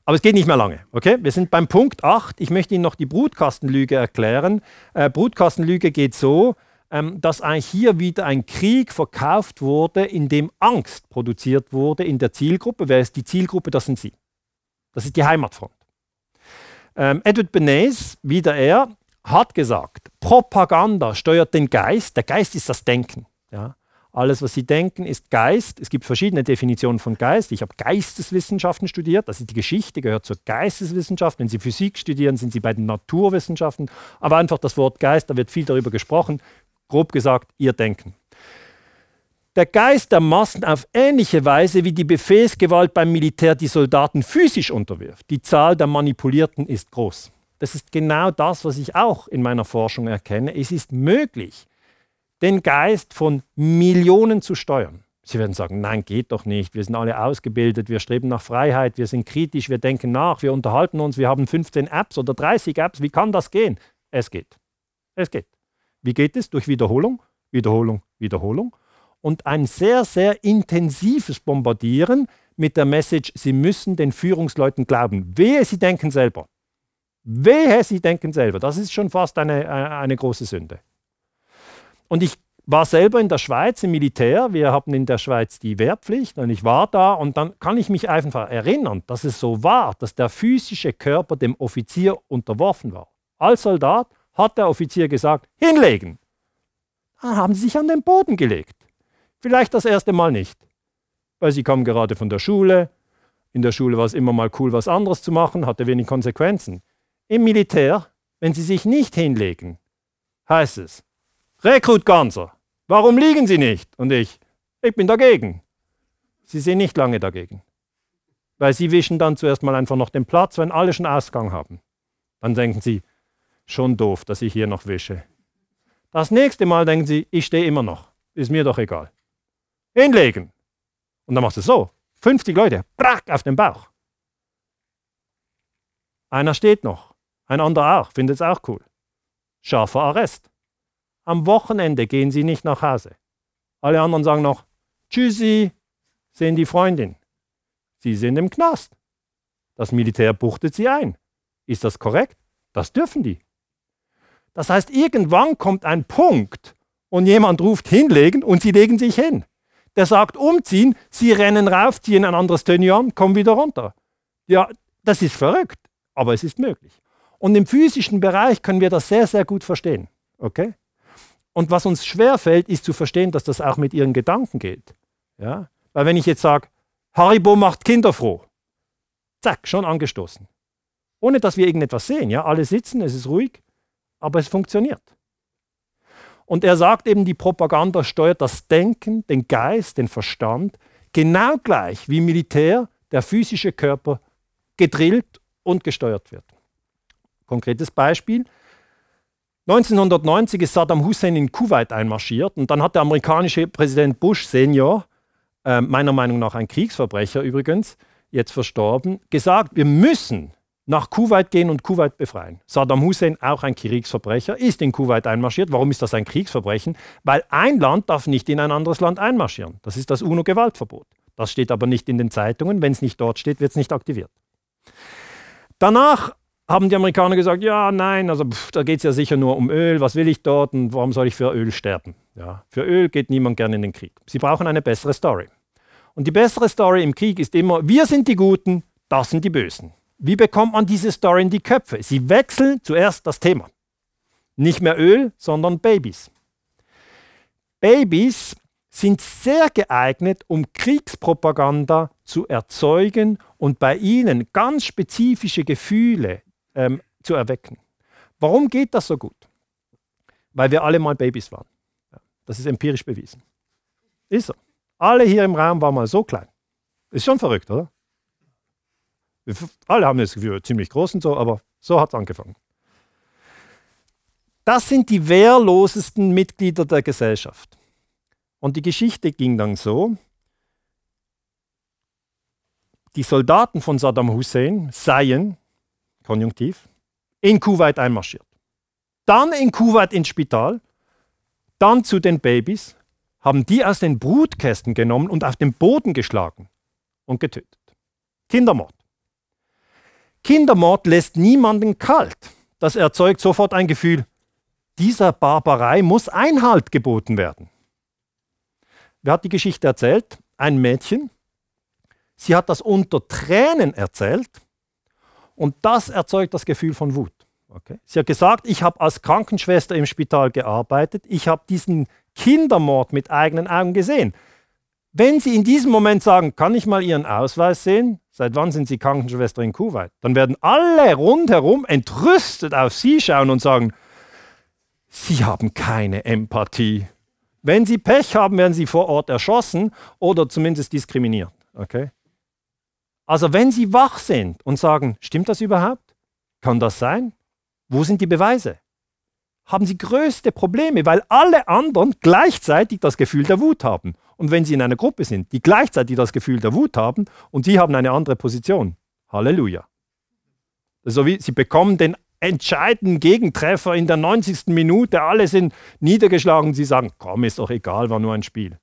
aber es geht nicht mehr lange. Okay? Wir sind beim Punkt 8. Ich möchte Ihnen noch die Brutkastenlüge erklären. Äh, Brutkastenlüge geht so, ähm, dass eigentlich hier wieder ein Krieg verkauft wurde, in dem Angst produziert wurde in der Zielgruppe. Wer ist die Zielgruppe? Das sind Sie. Das ist die Heimatfront. Ähm, Edward Bernays, wieder er, hat gesagt, Propaganda steuert den Geist. Der Geist ist das Denken. Ja? Alles, was sie denken, ist Geist. Es gibt verschiedene Definitionen von Geist. Ich habe Geisteswissenschaften studiert, also die Geschichte gehört zur Geisteswissenschaft. Wenn Sie Physik studieren, sind Sie bei den Naturwissenschaften. Aber einfach das Wort Geist, da wird viel darüber gesprochen. Grob gesagt, Ihr Denken. Der Geist der Massen auf ähnliche Weise wie die Befehlsgewalt beim Militär die Soldaten physisch unterwirft. Die Zahl der Manipulierten ist groß. Das ist genau das, was ich auch in meiner Forschung erkenne. Es ist möglich, den Geist von Millionen zu steuern. Sie werden sagen, nein, geht doch nicht. Wir sind alle ausgebildet, wir streben nach Freiheit, wir sind kritisch, wir denken nach, wir unterhalten uns, wir haben 15 Apps oder 30 Apps. Wie kann das gehen? Es geht. Es geht. Wie geht es? Durch Wiederholung, Wiederholung, Wiederholung und ein sehr, sehr intensives Bombardieren mit der Message, Sie müssen den Führungsleuten glauben. Wehe, Sie denken selber. Wehe, Sie denken selber. Das ist schon fast eine, äh, eine große Sünde. Und ich war selber in der Schweiz im Militär. Wir hatten in der Schweiz die Wehrpflicht und ich war da und dann kann ich mich einfach erinnern, dass es so war, dass der physische Körper dem Offizier unterworfen war. Als Soldat hat der Offizier gesagt, hinlegen. Dann haben sie sich an den Boden gelegt. Vielleicht das erste Mal nicht, weil sie kamen gerade von der Schule. In der Schule war es immer mal cool, was anderes zu machen, hatte wenig Konsequenzen. Im Militär, wenn sie sich nicht hinlegen, heißt es, Rekrut Ganser, warum liegen Sie nicht? Und ich, ich bin dagegen. Sie sind nicht lange dagegen. Weil Sie wischen dann zuerst mal einfach noch den Platz, wenn alle schon Ausgang haben. Dann denken Sie, schon doof, dass ich hier noch wische. Das nächste Mal denken Sie, ich stehe immer noch. Ist mir doch egal. Hinlegen. Und dann machst du es so. 50 Leute, brack, auf den Bauch. Einer steht noch, ein anderer auch, findet es auch cool. Scharfer Arrest. Am Wochenende gehen sie nicht nach Hause. Alle anderen sagen noch, Tschüssi, sehen die Freundin. Sie sind im Knast. Das Militär buchtet sie ein. Ist das korrekt? Das dürfen die. Das heißt, irgendwann kommt ein Punkt und jemand ruft hinlegen und sie legen sich hin. Der sagt umziehen, sie rennen rauf, ziehen ein anderes Turnier an, kommen wieder runter. Ja, das ist verrückt, aber es ist möglich. Und im physischen Bereich können wir das sehr, sehr gut verstehen. Okay? Und was uns schwerfällt, ist zu verstehen, dass das auch mit ihren Gedanken geht. Ja? Weil wenn ich jetzt sage, Haribo macht Kinder froh, zack, schon angestoßen. Ohne dass wir irgendetwas sehen. Ja? Alle sitzen, es ist ruhig, aber es funktioniert. Und er sagt eben, die Propaganda steuert das Denken, den Geist, den Verstand, genau gleich wie Militär der physische Körper gedrillt und gesteuert wird. Konkretes Beispiel, 1990 ist Saddam Hussein in Kuwait einmarschiert und dann hat der amerikanische Präsident Bush Senior, äh, meiner Meinung nach ein Kriegsverbrecher übrigens, jetzt verstorben, gesagt, wir müssen nach Kuwait gehen und Kuwait befreien. Saddam Hussein, auch ein Kriegsverbrecher, ist in Kuwait einmarschiert. Warum ist das ein Kriegsverbrechen? Weil ein Land darf nicht in ein anderes Land einmarschieren. Das ist das UNO-Gewaltverbot. Das steht aber nicht in den Zeitungen. Wenn es nicht dort steht, wird es nicht aktiviert. Danach haben die Amerikaner gesagt, ja, nein, also pff, da geht es ja sicher nur um Öl, was will ich dort und warum soll ich für Öl sterben? Ja, für Öl geht niemand gerne in den Krieg. Sie brauchen eine bessere Story. Und die bessere Story im Krieg ist immer, wir sind die Guten, das sind die Bösen. Wie bekommt man diese Story in die Köpfe? Sie wechseln zuerst das Thema. Nicht mehr Öl, sondern Babys. Babys sind sehr geeignet, um Kriegspropaganda zu erzeugen und bei ihnen ganz spezifische Gefühle ähm, zu erwecken. Warum geht das so gut? Weil wir alle mal Babys waren. Das ist empirisch bewiesen. Ist so. Alle hier im Raum waren mal so klein. Ist schon verrückt, oder? Wir alle haben das Gefühl, ziemlich groß und so, aber so hat es angefangen. Das sind die wehrlosesten Mitglieder der Gesellschaft. Und die Geschichte ging dann so, die Soldaten von Saddam Hussein seien Konjunktiv, in Kuwait einmarschiert. Dann in Kuwait ins Spital, dann zu den Babys, haben die aus den Brutkästen genommen und auf den Boden geschlagen und getötet. Kindermord. Kindermord lässt niemanden kalt. Das erzeugt sofort ein Gefühl, dieser Barbarei muss Einhalt geboten werden. Wer hat die Geschichte erzählt? Ein Mädchen. Sie hat das unter Tränen erzählt und das erzeugt das Gefühl von Wut. Okay. Sie hat gesagt, ich habe als Krankenschwester im Spital gearbeitet, ich habe diesen Kindermord mit eigenen Augen gesehen. Wenn Sie in diesem Moment sagen, kann ich mal Ihren Ausweis sehen? Seit wann sind Sie Krankenschwester in Kuwait? Dann werden alle rundherum entrüstet auf Sie schauen und sagen, Sie haben keine Empathie. Wenn Sie Pech haben, werden Sie vor Ort erschossen oder zumindest diskriminiert. Okay? Also wenn sie wach sind und sagen, stimmt das überhaupt? Kann das sein? Wo sind die Beweise? Haben sie größte Probleme, weil alle anderen gleichzeitig das Gefühl der Wut haben. Und wenn sie in einer Gruppe sind, die gleichzeitig das Gefühl der Wut haben und sie haben eine andere Position. Halleluja. So wie sie bekommen den entscheidenden Gegentreffer in der 90. Minute, alle sind niedergeschlagen, sie sagen, komm, ist doch egal, war nur ein Spiel.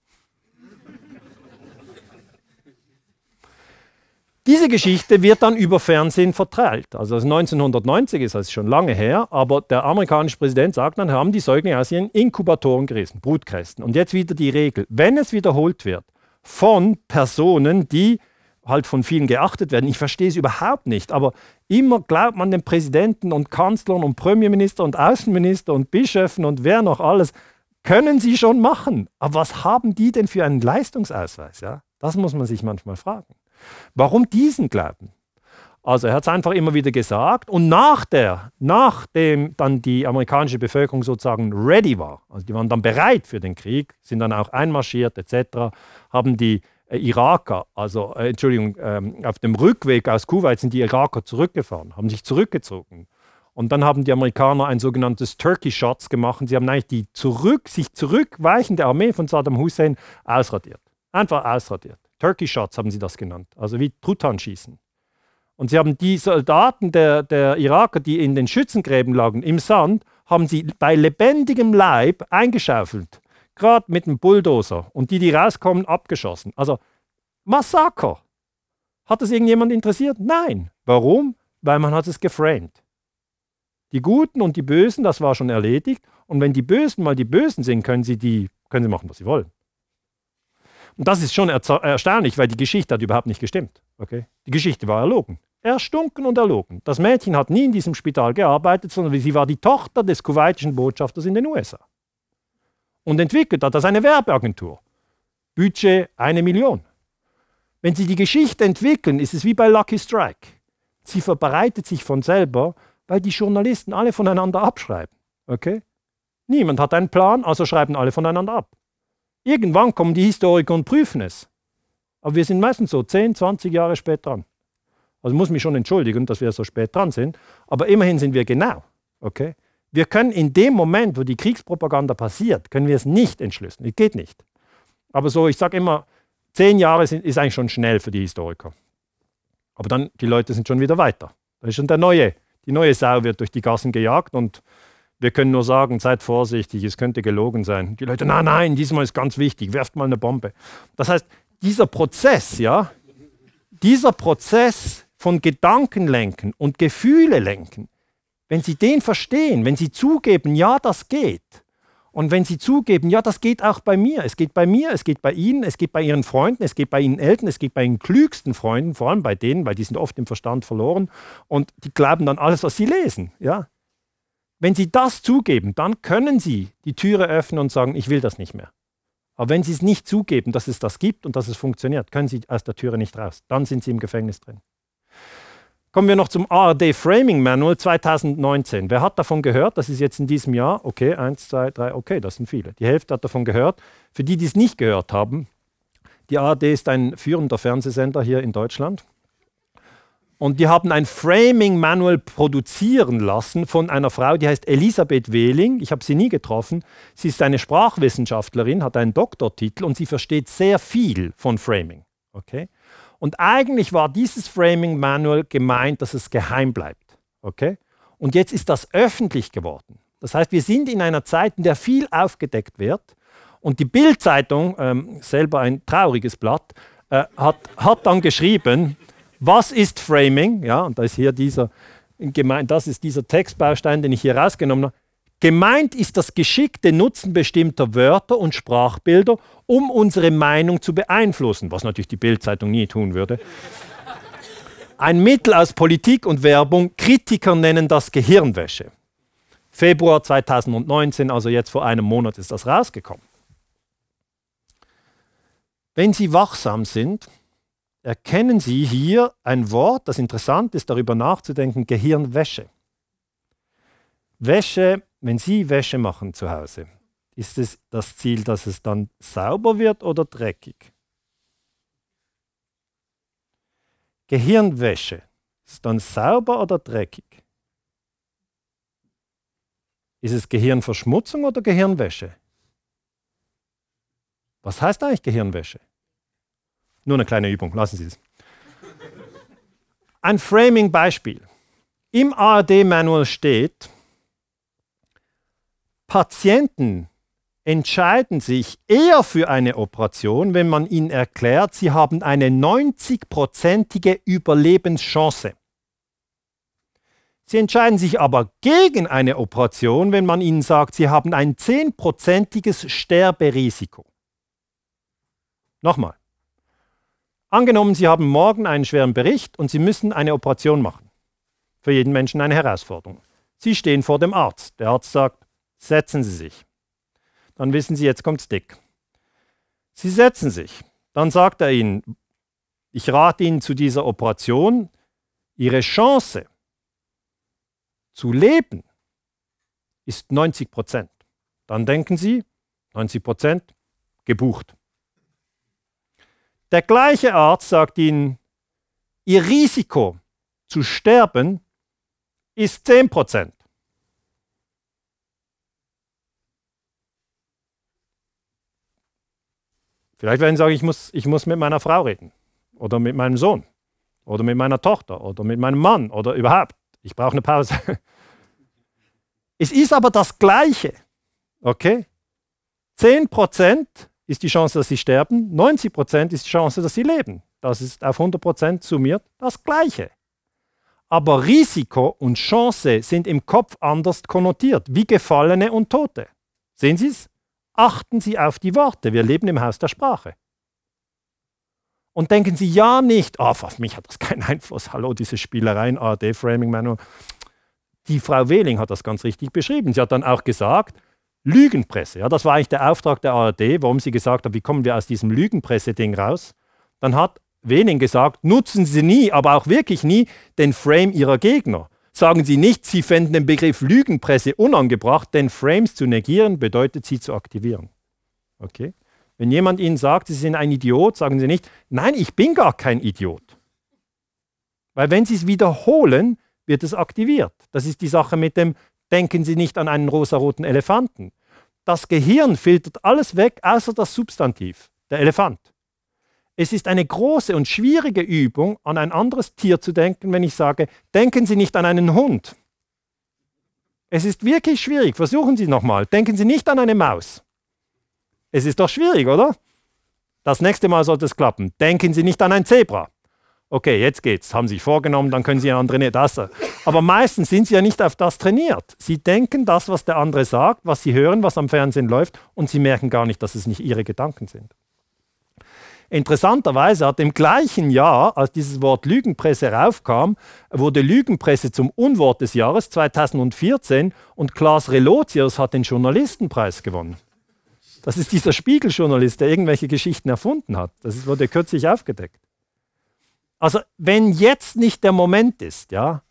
Diese Geschichte wird dann über Fernsehen verteilt. Also 1990 ist das also schon lange her, aber der amerikanische Präsident sagt dann, haben die Säuglinge aus ihren Inkubatoren gerissen, Brutkästen. Und jetzt wieder die Regel, wenn es wiederholt wird von Personen, die halt von vielen geachtet werden. Ich verstehe es überhaupt nicht, aber immer glaubt man den Präsidenten und Kanzlern und Premierminister und Außenminister und Bischöfen und wer noch alles, können sie schon machen. Aber was haben die denn für einen Leistungsausweis? Ja? Das muss man sich manchmal fragen. Warum diesen Glauben? Also er hat es einfach immer wieder gesagt und nach der, nachdem dann die amerikanische Bevölkerung sozusagen ready war, also die waren dann bereit für den Krieg, sind dann auch einmarschiert etc., haben die äh, Iraker, also äh, Entschuldigung, ähm, auf dem Rückweg aus Kuwait sind die Iraker zurückgefahren, haben sich zurückgezogen. Und dann haben die Amerikaner ein sogenanntes Turkey Shots gemacht. Sie haben eigentlich die zurück, sich zurückweichende Armee von Saddam Hussein ausradiert. Einfach ausradiert. Turkey Shots haben sie das genannt, also wie Truthahn-Schießen. Und sie haben die Soldaten der, der Iraker, die in den Schützengräben lagen, im Sand, haben sie bei lebendigem Leib eingeschaufelt, gerade mit einem Bulldozer. Und die, die rauskommen, abgeschossen. Also Massaker. Hat das irgendjemand interessiert? Nein. Warum? Weil man hat es geframed. Die Guten und die Bösen, das war schon erledigt. Und wenn die Bösen mal die Bösen sind, können sie, die, können sie machen, was sie wollen. Und das ist schon erstaunlich, weil die Geschichte hat überhaupt nicht gestimmt. Okay? Die Geschichte war erlogen. Erstunken und erlogen. Das Mädchen hat nie in diesem Spital gearbeitet, sondern sie war die Tochter des kuwaitischen Botschafters in den USA. Und entwickelt hat das eine Werbeagentur. Budget eine Million. Wenn Sie die Geschichte entwickeln, ist es wie bei Lucky Strike. Sie verbreitet sich von selber, weil die Journalisten alle voneinander abschreiben. Okay? Niemand hat einen Plan, also schreiben alle voneinander ab. Irgendwann kommen die Historiker und prüfen es. Aber wir sind meistens so 10, 20 Jahre spät dran. Also muss mich schon entschuldigen, dass wir so spät dran sind, aber immerhin sind wir genau. Okay? Wir können in dem Moment, wo die Kriegspropaganda passiert, können wir es nicht entschlüsseln. Es geht nicht. Aber so, ich sage immer, zehn Jahre sind, ist eigentlich schon schnell für die Historiker. Aber dann, die Leute sind schon wieder weiter. Da ist schon der neue, die neue Sau wird durch die Gassen gejagt und wir können nur sagen, seid vorsichtig, es könnte gelogen sein. Die Leute, nein, nein, diesmal ist ganz wichtig, werft mal eine Bombe. Das heißt, dieser Prozess, ja, dieser Prozess von Gedanken lenken und Gefühle lenken, wenn Sie den verstehen, wenn Sie zugeben, ja, das geht, und wenn Sie zugeben, ja, das geht auch bei mir, es geht bei mir, es geht bei Ihnen, es geht bei Ihren Freunden, es geht bei Ihren Eltern, es geht bei Ihren klügsten Freunden, vor allem bei denen, weil die sind oft im Verstand verloren und die glauben dann alles, was sie lesen, ja, wenn Sie das zugeben, dann können Sie die Türe öffnen und sagen, ich will das nicht mehr. Aber wenn Sie es nicht zugeben, dass es das gibt und dass es funktioniert, können Sie aus der Türe nicht raus. Dann sind Sie im Gefängnis drin. Kommen wir noch zum ARD Framing Manual 2019. Wer hat davon gehört? Das ist jetzt in diesem Jahr. Okay, eins, zwei, drei, okay, das sind viele. Die Hälfte hat davon gehört. Für die, die es nicht gehört haben, die ARD ist ein führender Fernsehsender hier in Deutschland. Und die haben ein Framing-Manual produzieren lassen von einer Frau, die heißt Elisabeth Wehling. Ich habe sie nie getroffen. Sie ist eine Sprachwissenschaftlerin, hat einen Doktortitel und sie versteht sehr viel von Framing. Okay? Und eigentlich war dieses Framing-Manual gemeint, dass es geheim bleibt. Okay? Und jetzt ist das öffentlich geworden. Das heißt, wir sind in einer Zeit, in der viel aufgedeckt wird. Und die Bild-Zeitung, ähm, selber ein trauriges Blatt, äh, hat, hat dann geschrieben, was ist Framing? Ja, und da ist hier dieser, gemeint, das ist dieser Textbaustein, den ich hier rausgenommen habe. Gemeint ist das geschickte Nutzen bestimmter Wörter und Sprachbilder, um unsere Meinung zu beeinflussen, was natürlich die Bildzeitung nie tun würde. Ein Mittel aus Politik und Werbung, Kritiker nennen das Gehirnwäsche. Februar 2019, also jetzt vor einem Monat ist das rausgekommen. Wenn Sie wachsam sind, erkennen Sie hier ein Wort, das interessant ist, darüber nachzudenken, Gehirnwäsche. Wäsche, wenn Sie Wäsche machen zu Hause, ist es das Ziel, dass es dann sauber wird oder dreckig? Gehirnwäsche, ist es dann sauber oder dreckig? Ist es Gehirnverschmutzung oder Gehirnwäsche? Was heißt eigentlich Gehirnwäsche? Nur eine kleine Übung, lassen Sie es. Ein Framing-Beispiel. Im ARD-Manual steht, Patienten entscheiden sich eher für eine Operation, wenn man ihnen erklärt, sie haben eine 90-prozentige Überlebenschance. Sie entscheiden sich aber gegen eine Operation, wenn man ihnen sagt, sie haben ein 10-prozentiges Sterberisiko. Nochmal. Angenommen, Sie haben morgen einen schweren Bericht und Sie müssen eine Operation machen. Für jeden Menschen eine Herausforderung. Sie stehen vor dem Arzt. Der Arzt sagt, setzen Sie sich. Dann wissen Sie, jetzt kommt's dick. Sie setzen sich. Dann sagt er Ihnen, ich rate Ihnen zu dieser Operation, Ihre Chance zu leben ist 90 Prozent. Dann denken Sie, 90 Prozent gebucht. Der gleiche Arzt sagt Ihnen, Ihr Risiko zu sterben ist 10 Vielleicht werden Sie sagen, ich muss, ich muss mit meiner Frau reden oder mit meinem Sohn oder mit meiner Tochter oder mit meinem Mann oder überhaupt. Ich brauche eine Pause. Es ist aber das Gleiche. Okay? 10 ist die Chance, dass sie sterben, 90 ist die Chance, dass sie leben. Das ist auf 100 summiert das Gleiche. Aber Risiko und Chance sind im Kopf anders konnotiert, wie Gefallene und Tote. Sehen Sie es? Achten Sie auf die Worte. Wir leben im Haus der Sprache. Und denken Sie ja nicht, oh, auf mich hat das keinen Einfluss. Hallo, diese Spielereien, ARD-Framing-Manual. Die Frau Wehling hat das ganz richtig beschrieben. Sie hat dann auch gesagt, Lügenpresse. Ja, das war eigentlich der Auftrag der ARD, warum sie gesagt hat, wie kommen wir aus diesem Lügenpresse-Ding raus. Dann hat Wening gesagt, nutzen Sie nie, aber auch wirklich nie, den Frame Ihrer Gegner. Sagen Sie nicht, Sie fänden den Begriff Lügenpresse unangebracht, denn Frames zu negieren bedeutet, sie zu aktivieren. Okay? Wenn jemand Ihnen sagt, Sie sind ein Idiot, sagen Sie nicht, nein, ich bin gar kein Idiot. Weil wenn Sie es wiederholen, wird es aktiviert. Das ist die Sache mit dem Denken Sie nicht an einen rosaroten Elefanten. Das Gehirn filtert alles weg, außer das Substantiv, der Elefant. Es ist eine große und schwierige Übung, an ein anderes Tier zu denken, wenn ich sage, denken Sie nicht an einen Hund. Es ist wirklich schwierig. Versuchen Sie nochmal. Denken Sie nicht an eine Maus. Es ist doch schwierig, oder? Das nächste Mal sollte es klappen. Denken Sie nicht an ein Zebra okay, jetzt geht's, haben sich vorgenommen, dann können sie den anderen nicht das. Aber meistens sind sie ja nicht auf das trainiert. Sie denken das, was der andere sagt, was sie hören, was am Fernsehen läuft und sie merken gar nicht, dass es nicht ihre Gedanken sind. Interessanterweise hat im gleichen Jahr, als dieses Wort Lügenpresse raufkam, wurde Lügenpresse zum Unwort des Jahres 2014 und Klaas Relotius hat den Journalistenpreis gewonnen. Das ist dieser Spiegeljournalist, der irgendwelche Geschichten erfunden hat. Das wurde kürzlich aufgedeckt. Also wenn jetzt nicht der Moment ist, ja,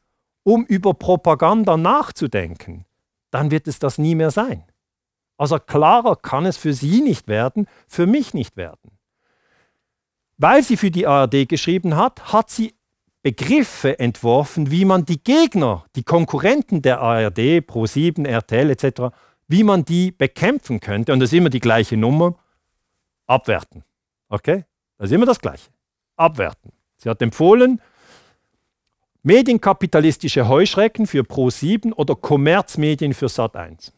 um über Propaganda nachzudenken, dann wird es das nie mehr sein. Also klarer kann es für Sie nicht werden, für mich nicht werden. Weil sie für die ARD geschrieben hat, hat sie Begriffe entworfen, wie man die Gegner, die Konkurrenten der ARD, Pro7, RTL etc., wie man die bekämpfen könnte. Und das ist immer die gleiche Nummer. Abwerten. Okay? Das ist immer das Gleiche. Abwerten. Sie hat empfohlen, medienkapitalistische Heuschrecken für Pro7 oder Kommerzmedien für Sat1.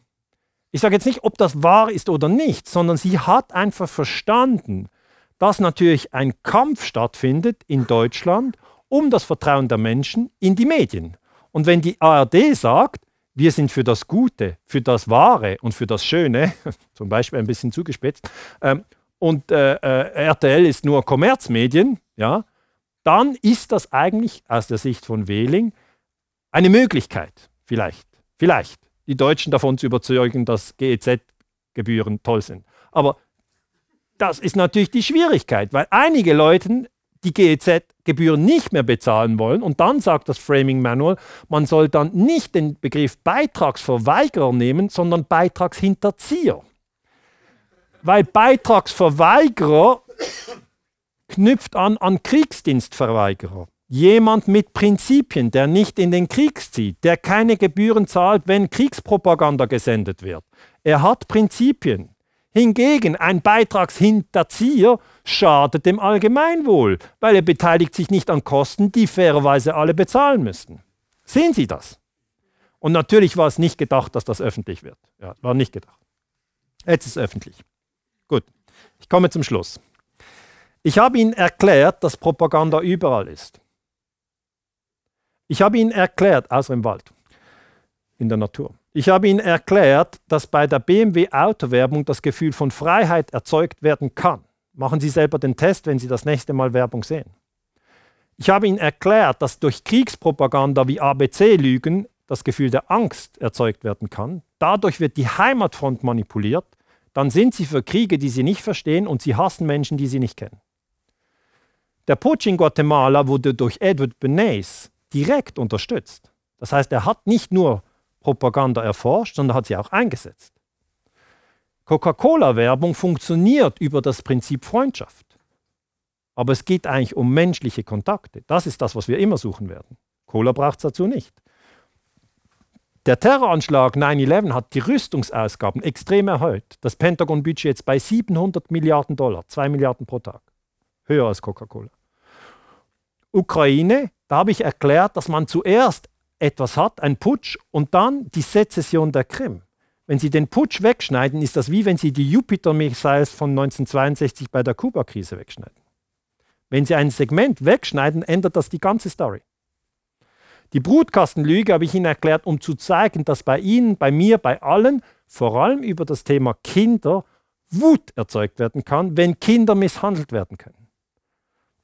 Ich sage jetzt nicht, ob das wahr ist oder nicht, sondern sie hat einfach verstanden, dass natürlich ein Kampf stattfindet in Deutschland um das Vertrauen der Menschen in die Medien. Und wenn die ARD sagt, wir sind für das Gute, für das Wahre und für das Schöne, zum Beispiel ein bisschen zugespitzt, ähm, und äh, äh, RTL ist nur Kommerzmedien, ja, dann ist das eigentlich aus der Sicht von Wehling eine Möglichkeit, vielleicht, vielleicht, die Deutschen davon zu überzeugen, dass GEZ-Gebühren toll sind. Aber das ist natürlich die Schwierigkeit, weil einige Leute die GEZ-Gebühren nicht mehr bezahlen wollen. Und dann sagt das Framing Manual, man soll dann nicht den Begriff Beitragsverweigerer nehmen, sondern Beitragshinterzieher. Weil Beitragsverweigerer knüpft an an Kriegsdienstverweigerer. Jemand mit Prinzipien, der nicht in den Krieg zieht, der keine Gebühren zahlt, wenn Kriegspropaganda gesendet wird. Er hat Prinzipien. Hingegen ein Beitragshinterzieher schadet dem Allgemeinwohl, weil er beteiligt sich nicht an Kosten, die fairerweise alle bezahlen müssten. Sehen Sie das? Und natürlich war es nicht gedacht, dass das öffentlich wird. Ja, war nicht gedacht. Jetzt ist es öffentlich. Gut, ich komme zum Schluss. Ich habe Ihnen erklärt, dass Propaganda überall ist. Ich habe Ihnen erklärt, außer im Wald, in der Natur. Ich habe Ihnen erklärt, dass bei der BMW Autowerbung das Gefühl von Freiheit erzeugt werden kann. Machen Sie selber den Test, wenn Sie das nächste Mal Werbung sehen. Ich habe Ihnen erklärt, dass durch Kriegspropaganda wie ABC-Lügen das Gefühl der Angst erzeugt werden kann. Dadurch wird die Heimatfront manipuliert. Dann sind Sie für Kriege, die Sie nicht verstehen und Sie hassen Menschen, die Sie nicht kennen. Der Putsch in Guatemala wurde durch Edward Bernays direkt unterstützt. Das heißt, er hat nicht nur Propaganda erforscht, sondern hat sie auch eingesetzt. Coca-Cola-Werbung funktioniert über das Prinzip Freundschaft. Aber es geht eigentlich um menschliche Kontakte. Das ist das, was wir immer suchen werden. Cola braucht es dazu nicht. Der Terroranschlag 9-11 hat die Rüstungsausgaben extrem erhöht. Das Pentagon-Budget jetzt bei 700 Milliarden Dollar, 2 Milliarden pro Tag. Höher als Coca-Cola. Ukraine, da habe ich erklärt, dass man zuerst etwas hat, einen Putsch, und dann die Sezession der Krim. Wenn Sie den Putsch wegschneiden, ist das wie wenn Sie die Jupiter-Missiles von 1962 bei der Kuba-Krise wegschneiden. Wenn Sie ein Segment wegschneiden, ändert das die ganze Story. Die Brutkastenlüge habe ich Ihnen erklärt, um zu zeigen, dass bei Ihnen, bei mir, bei allen, vor allem über das Thema Kinder, Wut erzeugt werden kann, wenn Kinder misshandelt werden können.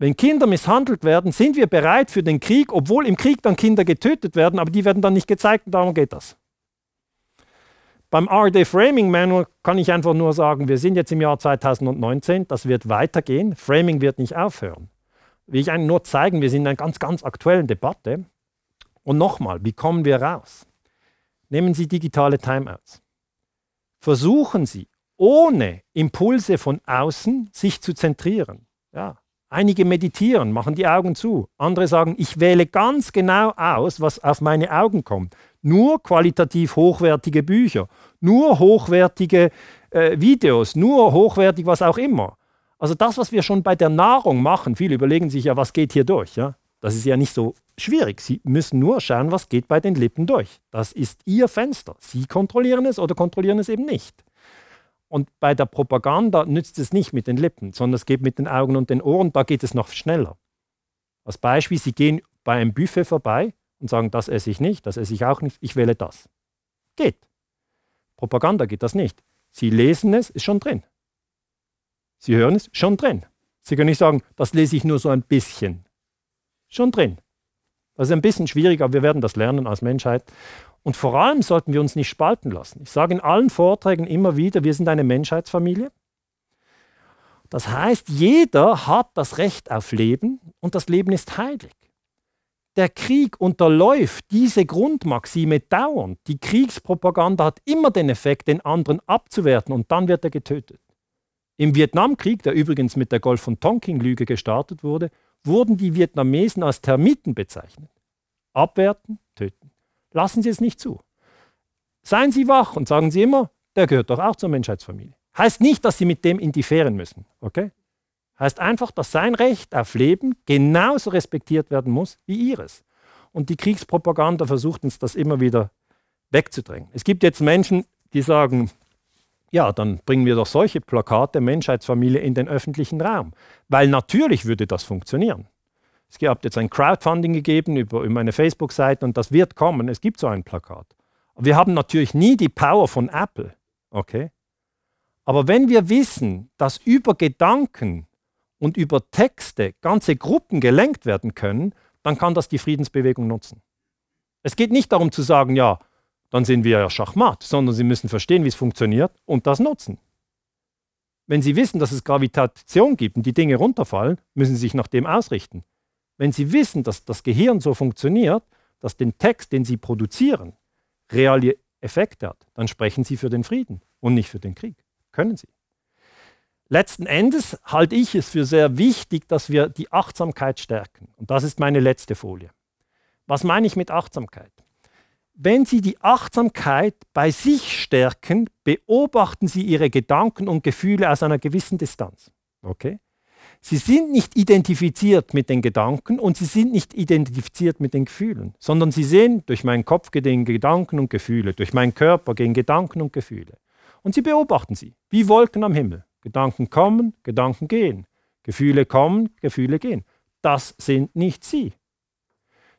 Wenn Kinder misshandelt werden, sind wir bereit für den Krieg, obwohl im Krieg dann Kinder getötet werden, aber die werden dann nicht gezeigt und darum geht das. Beim RD Framing Manual kann ich einfach nur sagen, wir sind jetzt im Jahr 2019, das wird weitergehen, Framing wird nicht aufhören. Will ich einen nur zeigen, wir sind in einer ganz, ganz aktuellen Debatte. Und nochmal, wie kommen wir raus? Nehmen Sie digitale Timeouts. Versuchen Sie, ohne Impulse von außen sich zu zentrieren. Ja, Einige meditieren, machen die Augen zu. Andere sagen, ich wähle ganz genau aus, was auf meine Augen kommt. Nur qualitativ hochwertige Bücher, nur hochwertige äh, Videos, nur hochwertig was auch immer. Also das, was wir schon bei der Nahrung machen, viele überlegen sich ja, was geht hier durch. Ja? Das ist ja nicht so schwierig. Sie müssen nur schauen, was geht bei den Lippen durch. Das ist Ihr Fenster. Sie kontrollieren es oder kontrollieren es eben nicht. Und bei der Propaganda nützt es nicht mit den Lippen, sondern es geht mit den Augen und den Ohren, da geht es noch schneller. Als Beispiel, Sie gehen bei einem Buffet vorbei und sagen, das esse ich nicht, das esse ich auch nicht, ich wähle das. Geht. Propaganda geht das nicht. Sie lesen es, ist schon drin. Sie hören es, schon drin. Sie können nicht sagen, das lese ich nur so ein bisschen. Schon drin. Das ist ein bisschen schwieriger, aber wir werden das lernen als Menschheit. Und vor allem sollten wir uns nicht spalten lassen. Ich sage in allen Vorträgen immer wieder, wir sind eine Menschheitsfamilie. Das heißt, jeder hat das Recht auf Leben und das Leben ist heilig. Der Krieg unterläuft diese Grundmaxime dauernd. Die Kriegspropaganda hat immer den Effekt, den anderen abzuwerten und dann wird er getötet. Im Vietnamkrieg, der übrigens mit der Golf- von Tonkin-Lüge gestartet wurde, wurden die Vietnamesen als Termiten bezeichnet. Abwerten, töten. Lassen Sie es nicht zu. Seien Sie wach und sagen Sie immer, der gehört doch auch zur Menschheitsfamilie. Heißt nicht, dass Sie mit dem intiferieren müssen, okay? Heißt einfach, dass sein Recht auf Leben genauso respektiert werden muss wie Ihres. Und die Kriegspropaganda versucht uns das immer wieder wegzudrängen. Es gibt jetzt Menschen, die sagen, ja, dann bringen wir doch solche Plakate Menschheitsfamilie in den öffentlichen Raum. Weil natürlich würde das funktionieren. Es hat jetzt ein Crowdfunding gegeben über, über meine Facebook-Seite und das wird kommen. Es gibt so ein Plakat. Wir haben natürlich nie die Power von Apple. Okay? Aber wenn wir wissen, dass über Gedanken und über Texte ganze Gruppen gelenkt werden können, dann kann das die Friedensbewegung nutzen. Es geht nicht darum zu sagen, ja, dann sind wir ja Schachmatt, sondern sie müssen verstehen, wie es funktioniert und das nutzen. Wenn sie wissen, dass es Gravitation gibt und die Dinge runterfallen, müssen sie sich nach dem ausrichten. Wenn Sie wissen, dass das Gehirn so funktioniert, dass den Text, den Sie produzieren, reale Effekte hat, dann sprechen Sie für den Frieden und nicht für den Krieg. Können Sie. Letzten Endes halte ich es für sehr wichtig, dass wir die Achtsamkeit stärken. Und das ist meine letzte Folie. Was meine ich mit Achtsamkeit? Wenn Sie die Achtsamkeit bei sich stärken, beobachten Sie Ihre Gedanken und Gefühle aus einer gewissen Distanz. Okay? Sie sind nicht identifiziert mit den Gedanken und sie sind nicht identifiziert mit den Gefühlen, sondern sie sehen, durch meinen Kopf gehen Gedanken und Gefühle, durch meinen Körper gehen Gedanken und Gefühle. Und sie beobachten sie, wie Wolken am Himmel. Gedanken kommen, Gedanken gehen. Gefühle kommen, Gefühle gehen. Das sind nicht sie,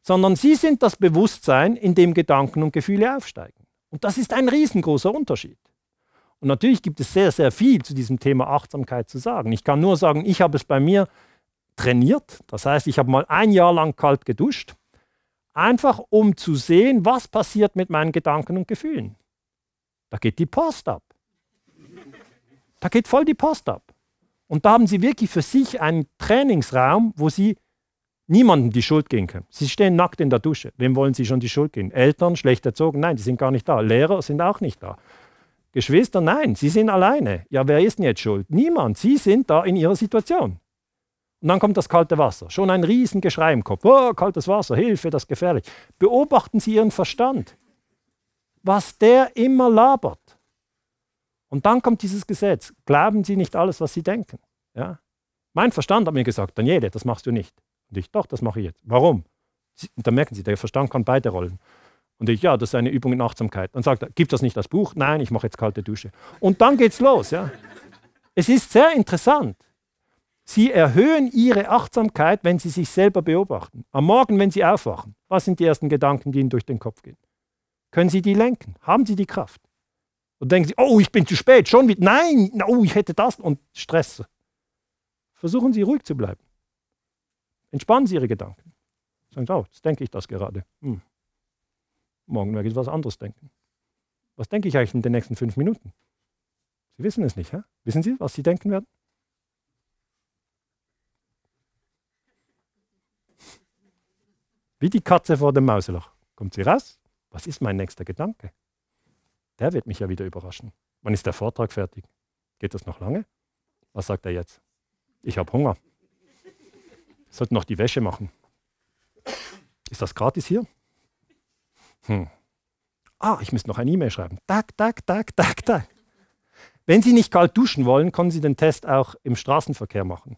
sondern sie sind das Bewusstsein, in dem Gedanken und Gefühle aufsteigen. Und das ist ein riesengroßer Unterschied. Und natürlich gibt es sehr, sehr viel zu diesem Thema Achtsamkeit zu sagen. Ich kann nur sagen, ich habe es bei mir trainiert. Das heißt, ich habe mal ein Jahr lang kalt geduscht, einfach um zu sehen, was passiert mit meinen Gedanken und Gefühlen. Da geht die Post ab. Da geht voll die Post ab. Und da haben sie wirklich für sich einen Trainingsraum, wo sie niemandem die Schuld geben können. Sie stehen nackt in der Dusche. Wem wollen sie schon die Schuld geben? Eltern, schlecht erzogen? Nein, die sind gar nicht da. Lehrer sind auch nicht da. Geschwister, nein, sie sind alleine. Ja, wer ist denn jetzt schuld? Niemand. Sie sind da in ihrer Situation. Und dann kommt das kalte Wasser. Schon ein Riesengeschrei im Kopf. Oh, kaltes Wasser, Hilfe, das ist gefährlich. Beobachten Sie Ihren Verstand. Was der immer labert. Und dann kommt dieses Gesetz. Glauben Sie nicht alles, was Sie denken. Ja? Mein Verstand hat mir gesagt, Daniele, das machst du nicht. Und ich, doch, das mache ich jetzt. Warum? und dann merken Sie, der Verstand kann beide Rollen. Und ich, ja, das ist eine Übung in Achtsamkeit. Dann sagt er, gibt das nicht das Buch? Nein, ich mache jetzt kalte Dusche. Und dann geht's los. Ja. Es ist sehr interessant. Sie erhöhen ihre Achtsamkeit, wenn sie sich selber beobachten. Am Morgen, wenn sie aufwachen, was sind die ersten Gedanken, die ihnen durch den Kopf gehen? Können sie die lenken? Haben sie die Kraft? Und denken sie, oh, ich bin zu spät, schon wieder, nein, oh, ich hätte das und Stress. Versuchen Sie ruhig zu bleiben. Entspannen Sie Ihre Gedanken. Sagen Sie, oh, jetzt denke ich das gerade. Hm. Morgen werde ich was anderes denken. Was denke ich eigentlich in den nächsten fünf Minuten? Sie wissen es nicht, ja? Wissen Sie, was Sie denken werden? Wie die Katze vor dem Mauseloch. Kommt sie raus? Was ist mein nächster Gedanke? Der wird mich ja wieder überraschen. Wann ist der Vortrag fertig? Geht das noch lange? Was sagt er jetzt? Ich habe Hunger. Ich sollte noch die Wäsche machen. Ist das gratis hier? Hm. Ah, ich müsste noch ein E-Mail schreiben. Tak, tak, tak, tak, tak. Wenn Sie nicht kalt duschen wollen, können Sie den Test auch im Straßenverkehr machen.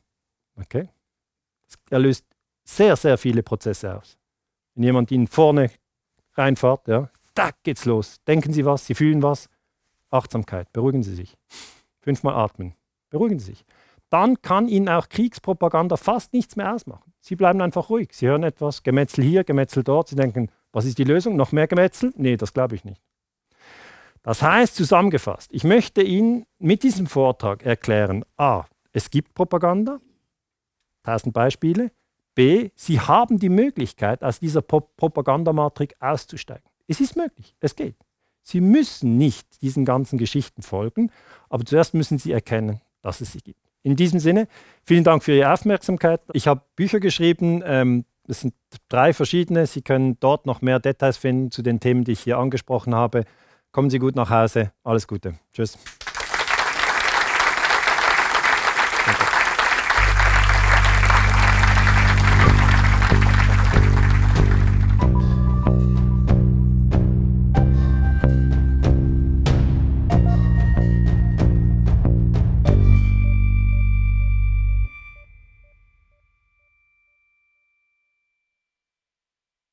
Okay? Er löst sehr, sehr viele Prozesse aus. Wenn jemand Ihnen vorne reinfährt, ja, tak, geht's los. Denken Sie was, Sie fühlen was. Achtsamkeit, beruhigen Sie sich. Fünfmal atmen, beruhigen Sie sich. Dann kann Ihnen auch Kriegspropaganda fast nichts mehr ausmachen. Sie bleiben einfach ruhig. Sie hören etwas, Gemetzel hier, Gemetzel dort. Sie denken, was ist die Lösung? Noch mehr Gemetzel? Nee, das glaube ich nicht. Das heißt zusammengefasst, ich möchte Ihnen mit diesem Vortrag erklären, a, es gibt Propaganda, tausend Beispiele, b, Sie haben die Möglichkeit, aus dieser Pro Propagandamatrix auszusteigen. Es ist möglich, es geht. Sie müssen nicht diesen ganzen Geschichten folgen, aber zuerst müssen Sie erkennen, dass es sie gibt. In diesem Sinne, vielen Dank für Ihre Aufmerksamkeit. Ich habe Bücher geschrieben, ähm, es sind drei verschiedene. Sie können dort noch mehr Details finden zu den Themen, die ich hier angesprochen habe. Kommen Sie gut nach Hause. Alles Gute. Tschüss.